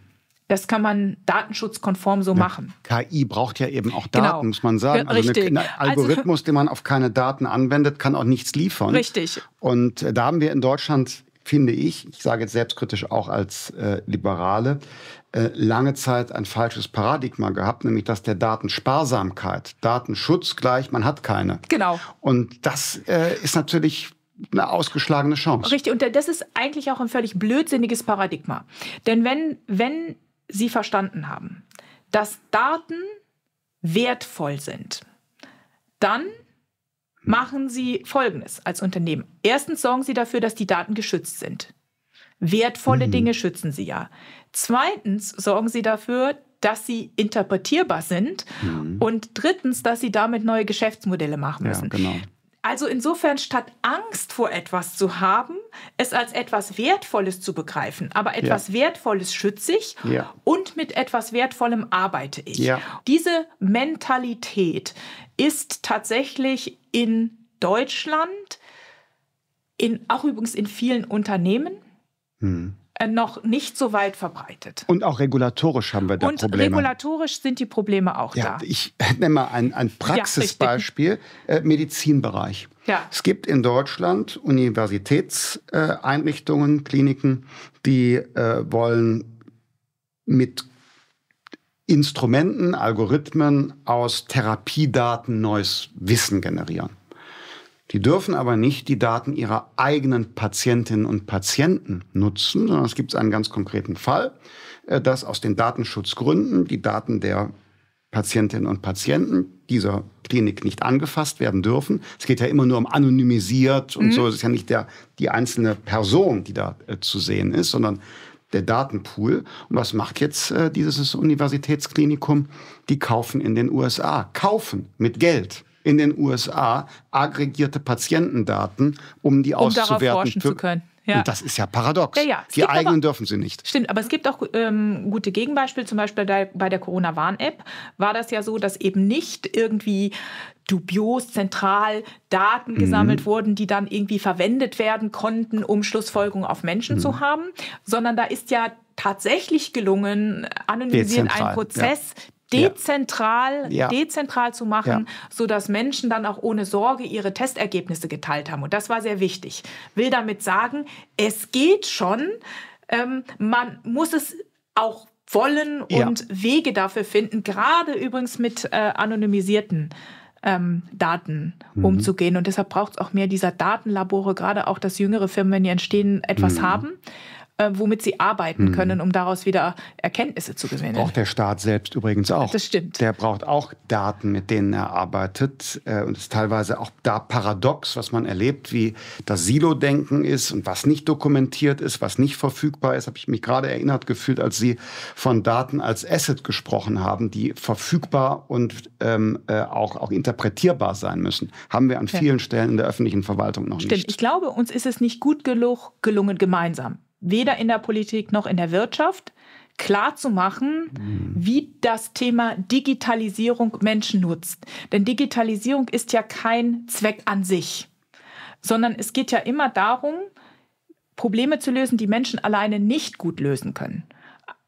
Das kann man datenschutzkonform so ja, machen. KI braucht ja eben auch genau. Daten, genau. muss man sagen. Also ein also- Algorithmus, also, den man auf keine Daten anwendet, kann auch nichts liefern. Richtig. Und da haben wir in Deutschland finde ich, ich sage jetzt selbstkritisch auch als äh, Liberale, äh, lange Zeit ein falsches Paradigma gehabt, nämlich dass der Datensparsamkeit, Datenschutz gleich, man hat keine. Genau. Und das äh, ist natürlich eine ausgeschlagene Chance. Richtig, und das ist eigentlich auch ein völlig blödsinniges Paradigma. Denn wenn, wenn Sie verstanden haben, dass Daten wertvoll sind, dann machen Sie Folgendes als Unternehmen. Erstens sorgen Sie dafür, dass die Daten geschützt sind. Wertvolle mhm. Dinge schützen Sie ja. Zweitens sorgen Sie dafür, dass sie interpretierbar sind. Mhm. Und drittens, dass sie damit neue Geschäftsmodelle machen müssen. Ja, genau. Also insofern, statt Angst vor etwas zu haben, es als etwas Wertvolles zu begreifen. Aber etwas ja. Wertvolles schütze ich ja. und mit etwas Wertvollem arbeite ich. Diese Mentalität ist tatsächlich in Deutschland, in, auch übrigens in vielen Unternehmen. Hm äh, noch nicht so weit verbreitet. Und auch regulatorisch haben wir da und Probleme. Und regulatorisch sind die Probleme auch ja, da. Ich nenne mal ein, ein Praxisbeispiel, ja, äh, Medizinbereich. Ja. Es gibt in Deutschland Universitätseinrichtungen, Kliniken, die äh, wollen mit Instrumenten, Algorithmen aus Therapiedaten neues Wissen generieren. Die dürfen aber nicht die Daten ihrer eigenen Patientinnen und Patienten nutzen, sondern es gibt einen ganz konkreten Fall, äh, dass aus den Datenschutzgründen die Daten der Patientinnen und Patienten dieser Klinik nicht angefasst werden dürfen. Es geht ja immer nur um anonymisiert und mhm. so. Es ist ja nicht der, die einzelne Person, die da äh, zu sehen ist, sondern der Datenpool. Und was macht jetzt äh, dieses Universitätsklinikum? Die kaufen in den USA. Kaufen mit Geld in den USA aggregierte Patientendaten, um die um auszuwerten. Darauf forschen für, zu können. Ja. Und das ist ja paradox. Ja, ja. Die eigenen aber, dürfen sie nicht. Stimmt, aber es gibt auch ähm, gute Gegenbeispiele. Zum Beispiel bei der Corona-Warn-App war das ja so, dass eben nicht irgendwie dubios zentral Daten mhm. gesammelt wurden, die dann irgendwie verwendet werden konnten, um Schlussfolgerungen auf Menschen mhm. zu haben, sondern da ist ja tatsächlich gelungen, anonymisieren einen Prozess, ja dezentral, ja. dezentral zu machen, ja. sodass Menschen dann auch ohne Sorge ihre Testergebnisse geteilt haben. Und das war sehr wichtig. Will damit sagen, es geht schon. Ähm, man muss es auch wollen und ja. Wege dafür finden, gerade übrigens mit äh, anonymisierten ähm, Daten mhm. umzugehen. Und deshalb braucht es auch mehr dieser Datenlabore, gerade auch, dass jüngere Firmen, wenn die entstehen, etwas mhm. haben äh, womit sie arbeiten hm. können, um daraus wieder Erkenntnisse zu gewinnen. Das braucht der Staat selbst übrigens auch. Das stimmt. Der braucht auch Daten, mit denen er arbeitet. Äh, und es ist teilweise auch da paradox, was man erlebt, wie das Silo-Denken ist und was nicht dokumentiert ist, was nicht verfügbar ist. Habe ich mich gerade erinnert gefühlt, als Sie von Daten als Asset gesprochen haben, die verfügbar und ähm, äh, auch, auch interpretierbar sein müssen. Haben wir an vielen Stellen in der öffentlichen Verwaltung noch Stimmt. nicht. Stimmt, ich glaube, uns ist es nicht gut gelungen, gemeinsam weder in der Politik noch in der Wirtschaft, klar zu machen, mhm. wie das Thema Digitalisierung Menschen nutzt. Denn Digitalisierung ist ja kein Zweck an sich, sondern es geht ja immer darum, Probleme zu lösen, die Menschen alleine nicht gut lösen können.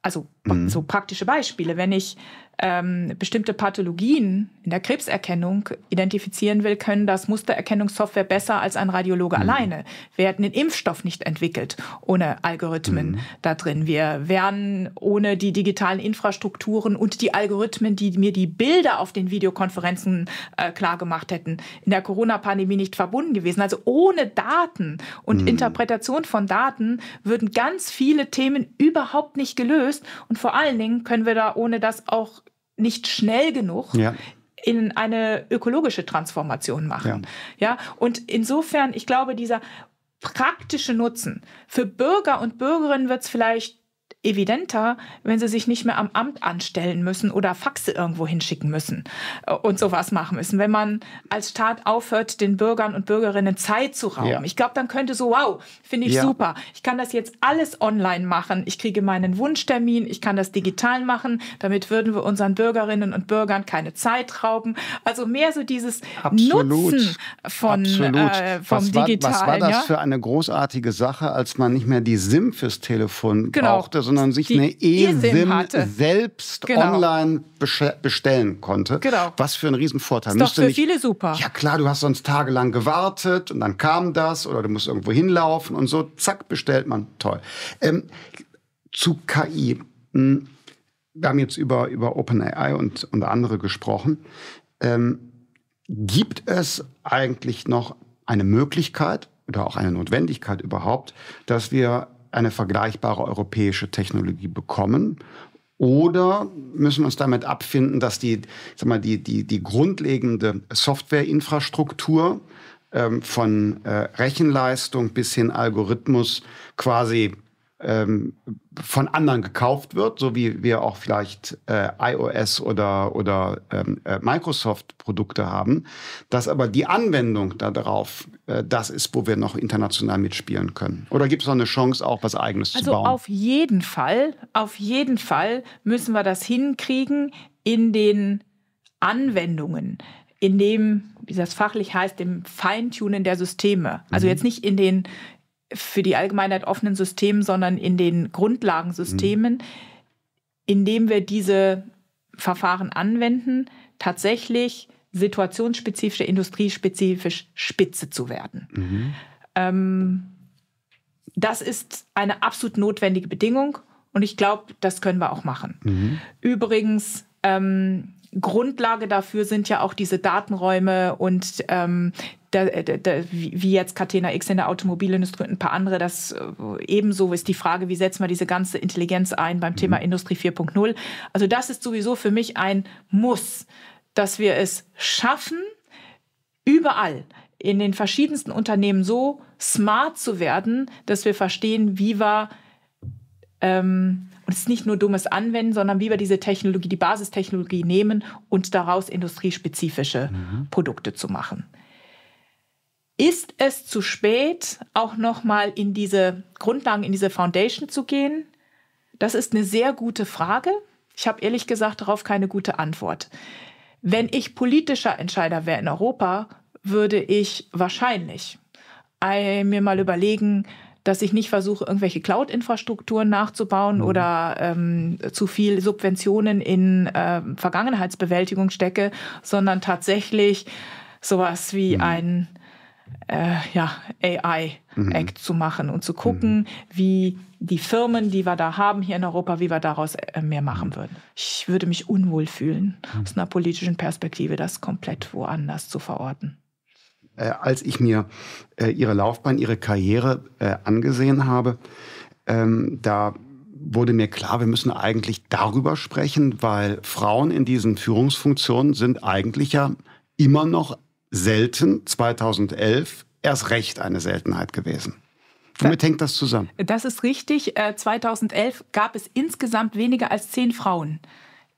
Also mhm. so praktische Beispiele. Wenn ich ähm, bestimmte Pathologien in der Krebserkennung identifizieren will, können das Mustererkennungssoftware besser als ein Radiologe mhm. alleine. Wir hätten den Impfstoff nicht entwickelt ohne Algorithmen mhm. da drin. Wir wären ohne die digitalen Infrastrukturen und die Algorithmen, die mir die Bilder auf den Videokonferenzen äh, klar gemacht hätten, in der Corona-Pandemie nicht verbunden gewesen. Also ohne Daten und mhm. Interpretation von Daten würden ganz viele Themen überhaupt nicht gelöst. Und vor allen Dingen können wir da ohne das auch nicht schnell genug ja. in eine ökologische Transformation machen. Ja. ja, und insofern, ich glaube, dieser praktische Nutzen für Bürger und Bürgerinnen wird es vielleicht evidenter, wenn sie sich nicht mehr am Amt anstellen müssen oder Faxe irgendwo hinschicken müssen äh, und sowas machen müssen. Wenn man als Staat aufhört, den Bürgern und Bürgerinnen Zeit zu rauben. Ja. Ich glaube, dann könnte so, wow, finde ich ja. super. Ich kann das jetzt alles online machen. Ich kriege meinen Wunschtermin. Ich kann das digital machen. Damit würden wir unseren Bürgerinnen und Bürgern keine Zeit rauben. Also mehr so dieses Absolut. Nutzen von, äh, vom was Digitalen. War, was war das ja? für eine großartige Sache, als man nicht mehr die SIM fürs Telefon genau. brauchte, sondern sich eine E-SIM selbst genau. online bestellen konnte. Genau. Was für ein Riesenvorteil. Ist doch für nicht, viele super. Ja klar, du hast sonst tagelang gewartet und dann kam das oder du musst irgendwo hinlaufen und so, zack, bestellt man. Toll. Ähm, zu KI. Hm, wir haben jetzt über, über OpenAI und, und andere gesprochen. Ähm, gibt es eigentlich noch eine Möglichkeit oder auch eine Notwendigkeit überhaupt, dass wir eine vergleichbare europäische Technologie bekommen oder müssen uns damit abfinden, dass die, sag mal, die, die, die grundlegende Softwareinfrastruktur ähm, von äh, Rechenleistung bis hin Algorithmus quasi ähm, von anderen gekauft wird, so wie wir auch vielleicht äh, iOS oder, oder ähm, äh, Microsoft-Produkte haben, dass aber die Anwendung darauf, äh, das ist, wo wir noch international mitspielen können. Oder gibt es noch eine Chance, auch was Eigenes also zu bauen? Also auf jeden Fall, auf jeden Fall müssen wir das hinkriegen in den Anwendungen in dem, wie das fachlich heißt, dem Feintunen der Systeme. Also mhm. jetzt nicht in den für die Allgemeinheit offenen Systemen, sondern in den Grundlagensystemen, mhm. indem wir diese Verfahren anwenden, tatsächlich situationsspezifisch, industriespezifisch spitze zu werden. Mhm. Ähm, das ist eine absolut notwendige Bedingung und ich glaube, das können wir auch machen. Mhm. Übrigens, ähm, Grundlage dafür sind ja auch diese Datenräume und ähm, da, da, da, wie jetzt Catena X in der Automobilindustrie und ein paar andere, das äh, ebenso ist die Frage, wie setzen wir diese ganze Intelligenz ein beim Thema mhm. Industrie 4.0. Also das ist sowieso für mich ein Muss, dass wir es schaffen, überall in den verschiedensten Unternehmen so smart zu werden, dass wir verstehen, wie wir ähm, und es ist nicht nur dummes Anwenden, sondern wie wir diese Technologie, die Basistechnologie nehmen und daraus industriespezifische mhm. Produkte zu machen. Ist es zu spät, auch nochmal in diese Grundlagen, in diese Foundation zu gehen? Das ist eine sehr gute Frage. Ich habe ehrlich gesagt darauf keine gute Antwort. Wenn ich politischer Entscheider wäre in Europa, würde ich wahrscheinlich äh, mir mal überlegen, dass ich nicht versuche, irgendwelche Cloud-Infrastrukturen nachzubauen mhm. oder ähm, zu viel Subventionen in äh, Vergangenheitsbewältigung stecke, sondern tatsächlich sowas wie mhm. ein äh, ja, AI-Act mhm. zu machen und zu mhm. gucken, wie die Firmen, die wir da haben hier in Europa, wie wir daraus äh, mehr machen mhm. würden. Ich würde mich unwohl fühlen, mhm. aus einer politischen Perspektive das komplett woanders zu verorten äh, als ich mir äh, ihre Laufbahn, ihre Karriere äh, angesehen habe, ähm, da wurde mir klar, wir müssen eigentlich darüber sprechen, weil Frauen in diesen Führungsfunktionen sind eigentlich ja immer noch selten, 2011 erst recht eine Seltenheit gewesen. Womit hängt das zusammen? Das ist richtig. 2011 äh, gab es insgesamt weniger als zehn Frauen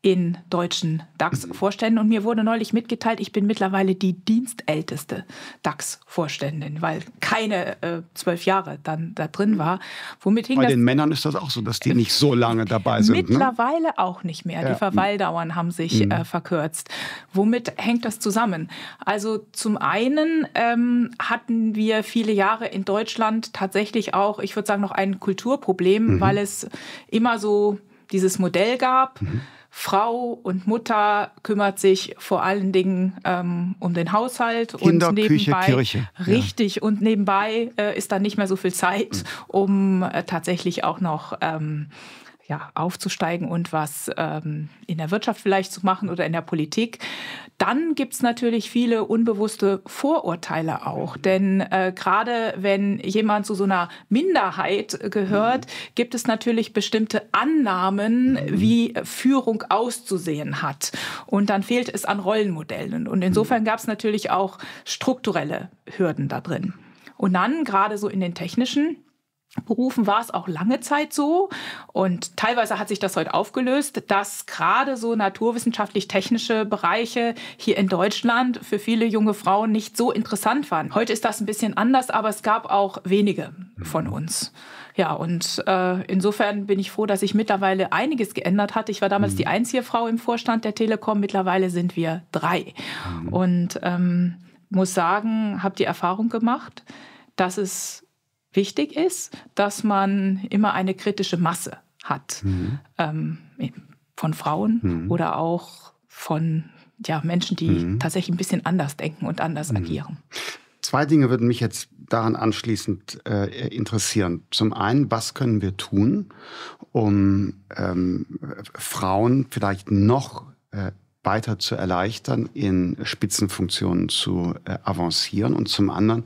in deutschen DAX-Vorständen. Mhm. Und mir wurde neulich mitgeteilt, ich bin mittlerweile die dienstälteste DAX-Vorständin, weil keine äh, zwölf Jahre dann da drin war. Womit Bei den Männern ist das auch so, dass die äh, nicht so lange dabei sind. Ne? Mittlerweile ne? auch nicht mehr. Ja. Die Verweildauern haben sich mhm. äh, verkürzt. Womit hängt das zusammen? Also zum einen ähm, hatten wir viele Jahre in Deutschland tatsächlich auch, ich würde sagen, noch ein Kulturproblem, mhm. weil es immer so dieses Modell gab. Mhm Frau und Mutter kümmert sich vor allen Dingen ähm, um den Haushalt Kinder, und nebenbei Küche, richtig ja. und nebenbei äh, ist dann nicht mehr so viel Zeit, um äh, tatsächlich auch noch ähm, ja, aufzusteigen und was ähm, in der Wirtschaft vielleicht zu machen oder in der Politik. Dann gibt es natürlich viele unbewusste Vorurteile auch. Mhm. Denn äh, gerade wenn jemand zu so einer Minderheit gehört, mhm. gibt es natürlich bestimmte Annahmen, mhm. wie Führung auszusehen hat. Und dann fehlt es an Rollenmodellen. Und insofern gab es natürlich auch strukturelle Hürden da drin. Und dann gerade so in den technischen Berufen war es auch lange Zeit so und teilweise hat sich das heute aufgelöst, dass gerade so naturwissenschaftlich-technische Bereiche hier in Deutschland für viele junge Frauen nicht so interessant waren. Heute ist das ein bisschen anders, aber es gab auch wenige von mhm. uns. Ja, und äh, insofern bin ich froh, dass sich mittlerweile einiges geändert hat. Ich war damals mhm. die einzige Frau im Vorstand der Telekom, mittlerweile sind wir drei. Mhm. Und ähm, muss sagen, habe die Erfahrung gemacht, dass es Wichtig ist, dass man immer eine kritische Masse hat. Mhm. Ähm, von Frauen mhm. oder auch von ja, Menschen, die mhm. tatsächlich ein bisschen anders denken und anders mhm. agieren. Zwei Dinge würden mich jetzt daran anschließend äh, interessieren. Zum einen, was können wir tun, um ähm, Frauen vielleicht noch äh, weiter zu erleichtern, in Spitzenfunktionen zu äh, avancieren? Und zum anderen,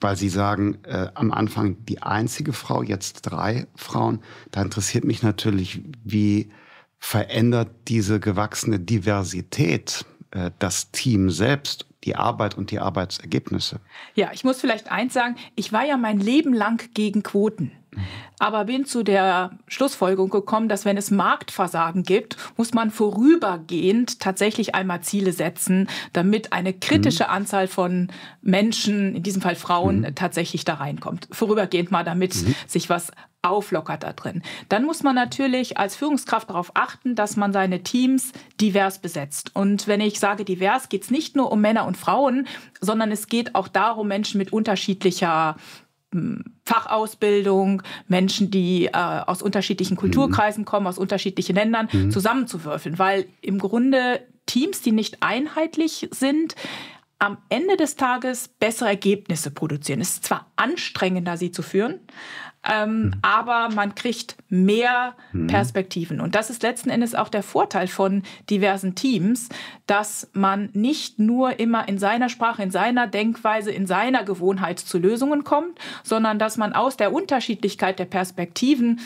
weil sie sagen, äh, am Anfang die einzige Frau, jetzt drei Frauen, da interessiert mich natürlich, wie verändert diese gewachsene Diversität äh, das Team selbst die Arbeit und die Arbeitsergebnisse. Ja, ich muss vielleicht eins sagen, ich war ja mein Leben lang gegen Quoten. Mhm. aber bin zu der Schlussfolgerung gekommen, dass wenn es Marktversagen gibt, muss man vorübergehend tatsächlich einmal Ziele setzen, damit eine kritische mhm. Anzahl von Menschen, in diesem Fall Frauen, mhm. tatsächlich da reinkommt. Vorübergehend mal, damit mhm. sich was auflockert da drin. Dann muss man natürlich als Führungskraft darauf achten, dass man seine Teams divers besetzt. Und wenn ich sage divers, geht es nicht nur um Männer und Frauen, sondern es geht auch darum, Menschen mit unterschiedlicher Fachausbildung, Menschen, die äh, aus unterschiedlichen mhm. Kulturkreisen kommen, aus unterschiedlichen Ländern, mhm. zusammenzuwürfeln, weil im Grunde Teams, die nicht einheitlich sind, am Ende des Tages bessere Ergebnisse produzieren. Es ist zwar anstrengender, sie zu führen, ähm, hm. aber man kriegt mehr hm. Perspektiven. Und das ist letzten Endes auch der Vorteil von diversen Teams, dass man nicht nur immer in seiner Sprache, in seiner Denkweise, in seiner Gewohnheit zu Lösungen kommt, sondern dass man aus der Unterschiedlichkeit der Perspektiven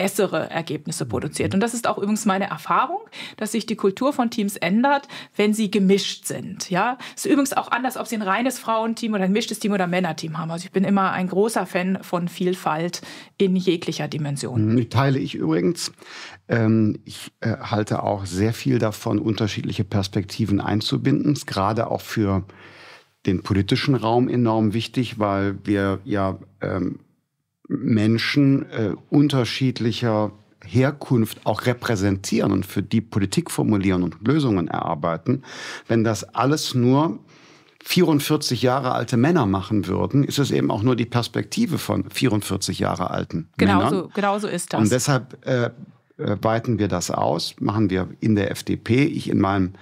bessere Ergebnisse mhm. produziert. Und das ist auch übrigens meine Erfahrung, dass sich die Kultur von Teams ändert, wenn sie gemischt sind. Ja, ist übrigens auch anders, ob sie ein reines Frauenteam oder ein mischtes Team oder ein Männerteam haben. Also ich bin immer ein großer Fan von Vielfalt in jeglicher Dimension. Ich mhm, teile ich übrigens. Ähm, ich äh, halte auch sehr viel davon, unterschiedliche Perspektiven einzubinden, gerade auch für den politischen Raum enorm wichtig, weil wir ja ähm, Menschen äh, unterschiedlicher Herkunft auch repräsentieren und für die Politik formulieren und Lösungen erarbeiten, wenn das alles nur 44 Jahre alte Männer machen würden, ist es eben auch nur die Perspektive von 44 Jahre alten genau Männern. So, genau so ist das. Und deshalb äh, äh weiten wir das aus, machen wir in der FDP. Ich in meinem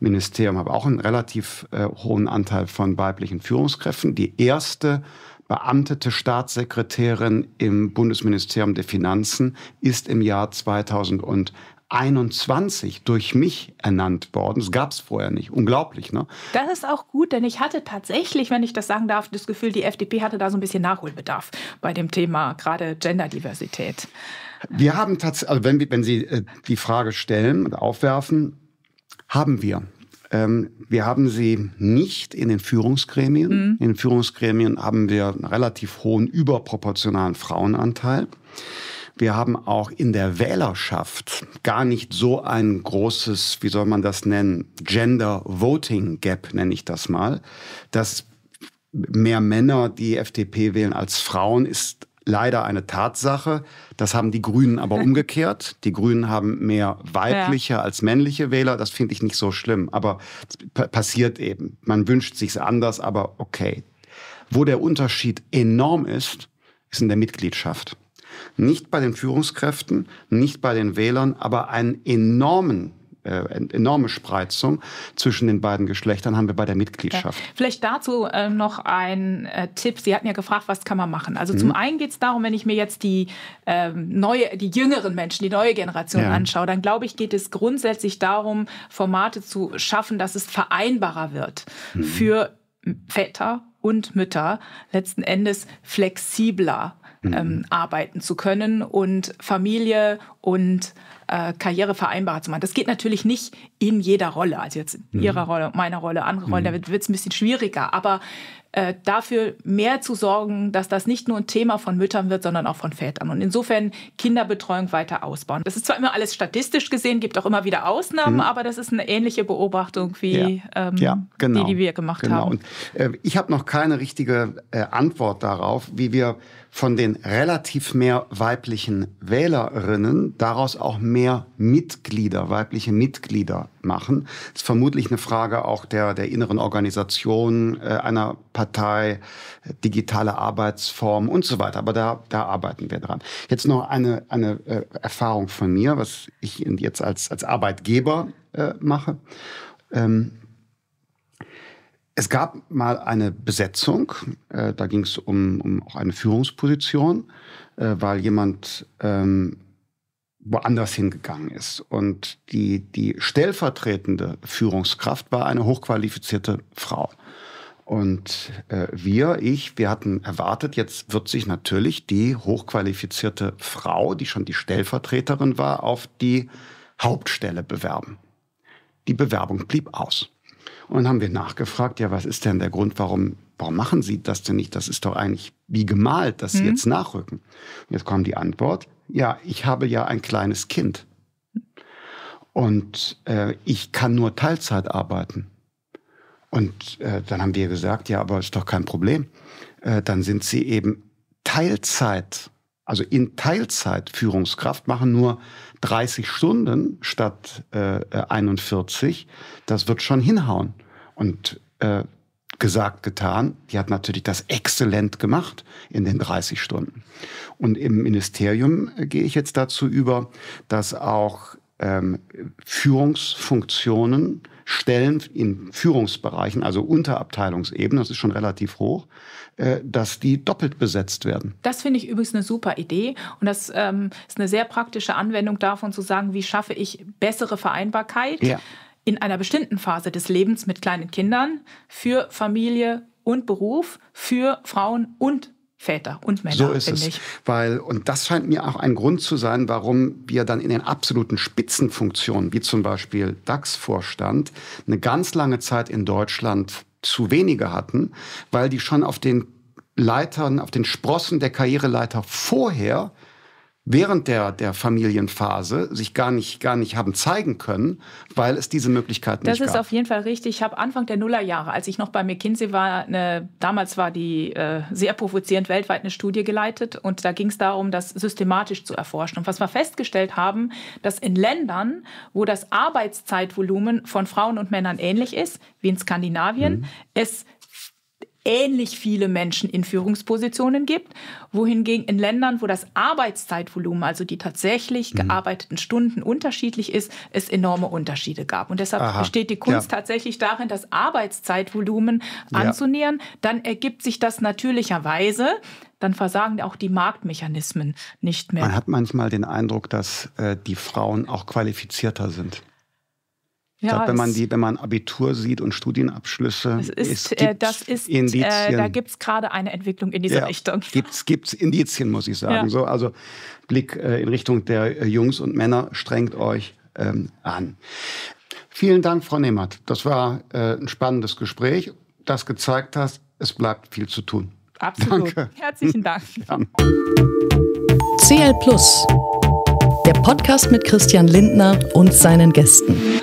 Ministerium habe auch einen relativ äh, hohen Anteil von weiblichen Führungskräften. Die erste beamtete Staatssekretärin im Bundesministerium der Finanzen, ist im Jahr 2021 durch mich ernannt worden. Das gab es vorher nicht. Unglaublich, ne? Das ist auch gut, denn ich hatte tatsächlich, wenn ich das sagen darf, das Gefühl, die FDP hatte da so ein bisschen Nachholbedarf bei dem Thema, gerade Genderdiversität. Wir haben tatsächlich, also wenn, wenn Sie äh, die Frage stellen und aufwerfen, haben wir ähm, wir haben sie nicht in den Führungsgremien. Mhm. In den Führungsgremien haben wir einen relativ hohen überproportionalen Frauenanteil. Wir haben auch in der Wählerschaft gar nicht so ein großes, wie soll man das nennen, Gender Voting Gap nenne ich das mal. Dass mehr Männer die FDP wählen als Frauen ist leider eine Tatsache. Das haben die Grünen aber *laughs* umgekehrt. Die Grünen haben mehr weibliche ja. als männliche Wähler. Das finde ich nicht so schlimm. Aber passiert eben. Man wünscht sich's anders, aber okay. Wo der Unterschied enorm ist, ist in der Mitgliedschaft. Nicht bei den Führungskräften, nicht bei den Wählern, aber einen enormen äh, enorme Spreizung zwischen den beiden Geschlechtern haben wir bei der Mitgliedschaft. Ja. Vielleicht dazu äh, noch ein äh, Tipp. Sie hatten ja gefragt, was kann man machen? Also mhm. zum einen geht es darum, wenn ich mir jetzt die ähm, neue, die jüngeren Menschen, die neue Generation ja. anschaue, dann glaube ich, geht es grundsätzlich darum, Formate zu schaffen, dass es vereinbarer wird mhm. für Väter und Mütter letzten Endes flexibler mhm. ähm, arbeiten zu können und Familie und äh, Karriere vereinbar zu machen. Das geht natürlich nicht in jeder Rolle, also jetzt in mhm. ihrer Rolle, meiner Rolle, andere Rolle, mhm. da wird es ein bisschen schwieriger, aber äh, dafür mehr zu sorgen, dass das nicht nur ein Thema von Müttern wird, sondern auch von Vätern. Und insofern Kinderbetreuung weiter ausbauen. Das ist zwar immer alles statistisch gesehen, gibt auch immer wieder Ausnahmen, mhm. aber das ist eine ähnliche Beobachtung wie ja. Ähm, ja, genau. die, die wir gemacht genau. haben. Und, äh, ich habe noch keine richtige äh, Antwort darauf, wie wir von den relativ mehr weiblichen Wählerinnen daraus auch mehr Mitglieder, weibliche Mitglieder machen. Das ist vermutlich eine Frage auch der, der inneren Organisation äh, einer Partei, digitale Arbeitsform und so weiter. Aber da, da arbeiten wir dran. Jetzt noch eine, eine äh, Erfahrung von mir, was ich jetzt als, als Arbeitgeber äh, mache. Ähm, es gab mal eine Besetzung, äh, da ging es um, um auch eine Führungsposition, äh, weil jemand ähm, woanders hingegangen ist. Und die, die stellvertretende Führungskraft war eine hochqualifizierte Frau. Und äh, wir, ich, wir hatten erwartet, jetzt wird sich natürlich die hochqualifizierte Frau, die schon die Stellvertreterin war, auf die Hauptstelle bewerben. Die Bewerbung blieb aus. Und dann haben wir nachgefragt, ja, was ist denn der Grund, warum, warum machen Sie das denn nicht? Das ist doch eigentlich wie gemalt, dass Sie mhm. jetzt nachrücken. Und jetzt kam die Antwort, ja, ich habe ja ein kleines Kind. Und äh, ich kann nur Teilzeit arbeiten. Und äh, dann haben wir gesagt, ja, aber ist doch kein Problem. Äh, dann sind Sie eben Teilzeit also in Teilzeit Führungskraft, machen nur 30 Stunden statt äh, 41. Das wird schon hinhauen. Und äh, gesagt, getan. Die hat natürlich das exzellent gemacht in den 30 Stunden. Und im Ministerium äh, gehe ich jetzt dazu über, dass auch ähm, Führungsfunktionen Stellen in Führungsbereichen, also Unterabteilungsebene, das ist schon relativ hoch, äh, dass die doppelt besetzt werden. Das finde ich übrigens eine super Idee und das ähm, ist eine sehr praktische Anwendung davon zu sagen, wie schaffe ich bessere Vereinbarkeit ja. in einer bestimmten Phase des Lebens mit kleinen Kindern für Familie und Beruf, für Frauen und Väter und Männer. So ist Ich. Weil, und das scheint mir auch ein Grund zu sein, warum wir dann in den absoluten Spitzenfunktionen, wie zum Beispiel DAX-Vorstand, eine ganz lange Zeit in Deutschland zu wenige hatten, weil die schon auf den Leitern, auf den Sprossen der Karriereleiter vorher während der, der Familienphase sich gar nicht, gar nicht haben zeigen können, weil es diese Möglichkeiten das nicht gab. Das ist auf jeden Fall richtig. Ich habe Anfang der Nullerjahre, als ich noch bei McKinsey war, eine, damals war die äh, sehr provozierend weltweit eine Studie geleitet und da ging es darum, das systematisch zu erforschen. Und was wir festgestellt haben, dass in Ländern, wo das Arbeitszeitvolumen von Frauen und Männern ähnlich ist, wie in Skandinavien, mhm. es ähnlich viele Menschen in Führungspositionen gibt, wohingegen in Ländern, wo das Arbeitszeitvolumen, also die tatsächlich mhm. gearbeiteten Stunden unterschiedlich ist, es enorme Unterschiede gab. Und deshalb Aha. besteht die Kunst ja. tatsächlich darin, das Arbeitszeitvolumen ja. anzunähern. Dann ergibt sich das natürlicherweise, dann versagen auch die Marktmechanismen nicht mehr. Man hat manchmal den Eindruck, dass äh, die Frauen auch qualifizierter sind. Ja, ich wenn man die, wenn man Abitur sieht und Studienabschlüsse, ist, es äh, das ist, äh, da gibt es gerade eine Entwicklung in diese ja, Richtung. Gibt's, gibt's Indizien, muss ich sagen. Ja. So, also Blick äh, in Richtung der äh, Jungs und Männer strengt euch ähm, an. Vielen Dank, Frau Nehmert. Das war äh, ein spannendes Gespräch, das gezeigt hast, es bleibt viel zu tun. Absolut. Danke. Herzlichen Dank. *laughs* CL Plus, der Podcast mit Christian Lindner und seinen Gästen.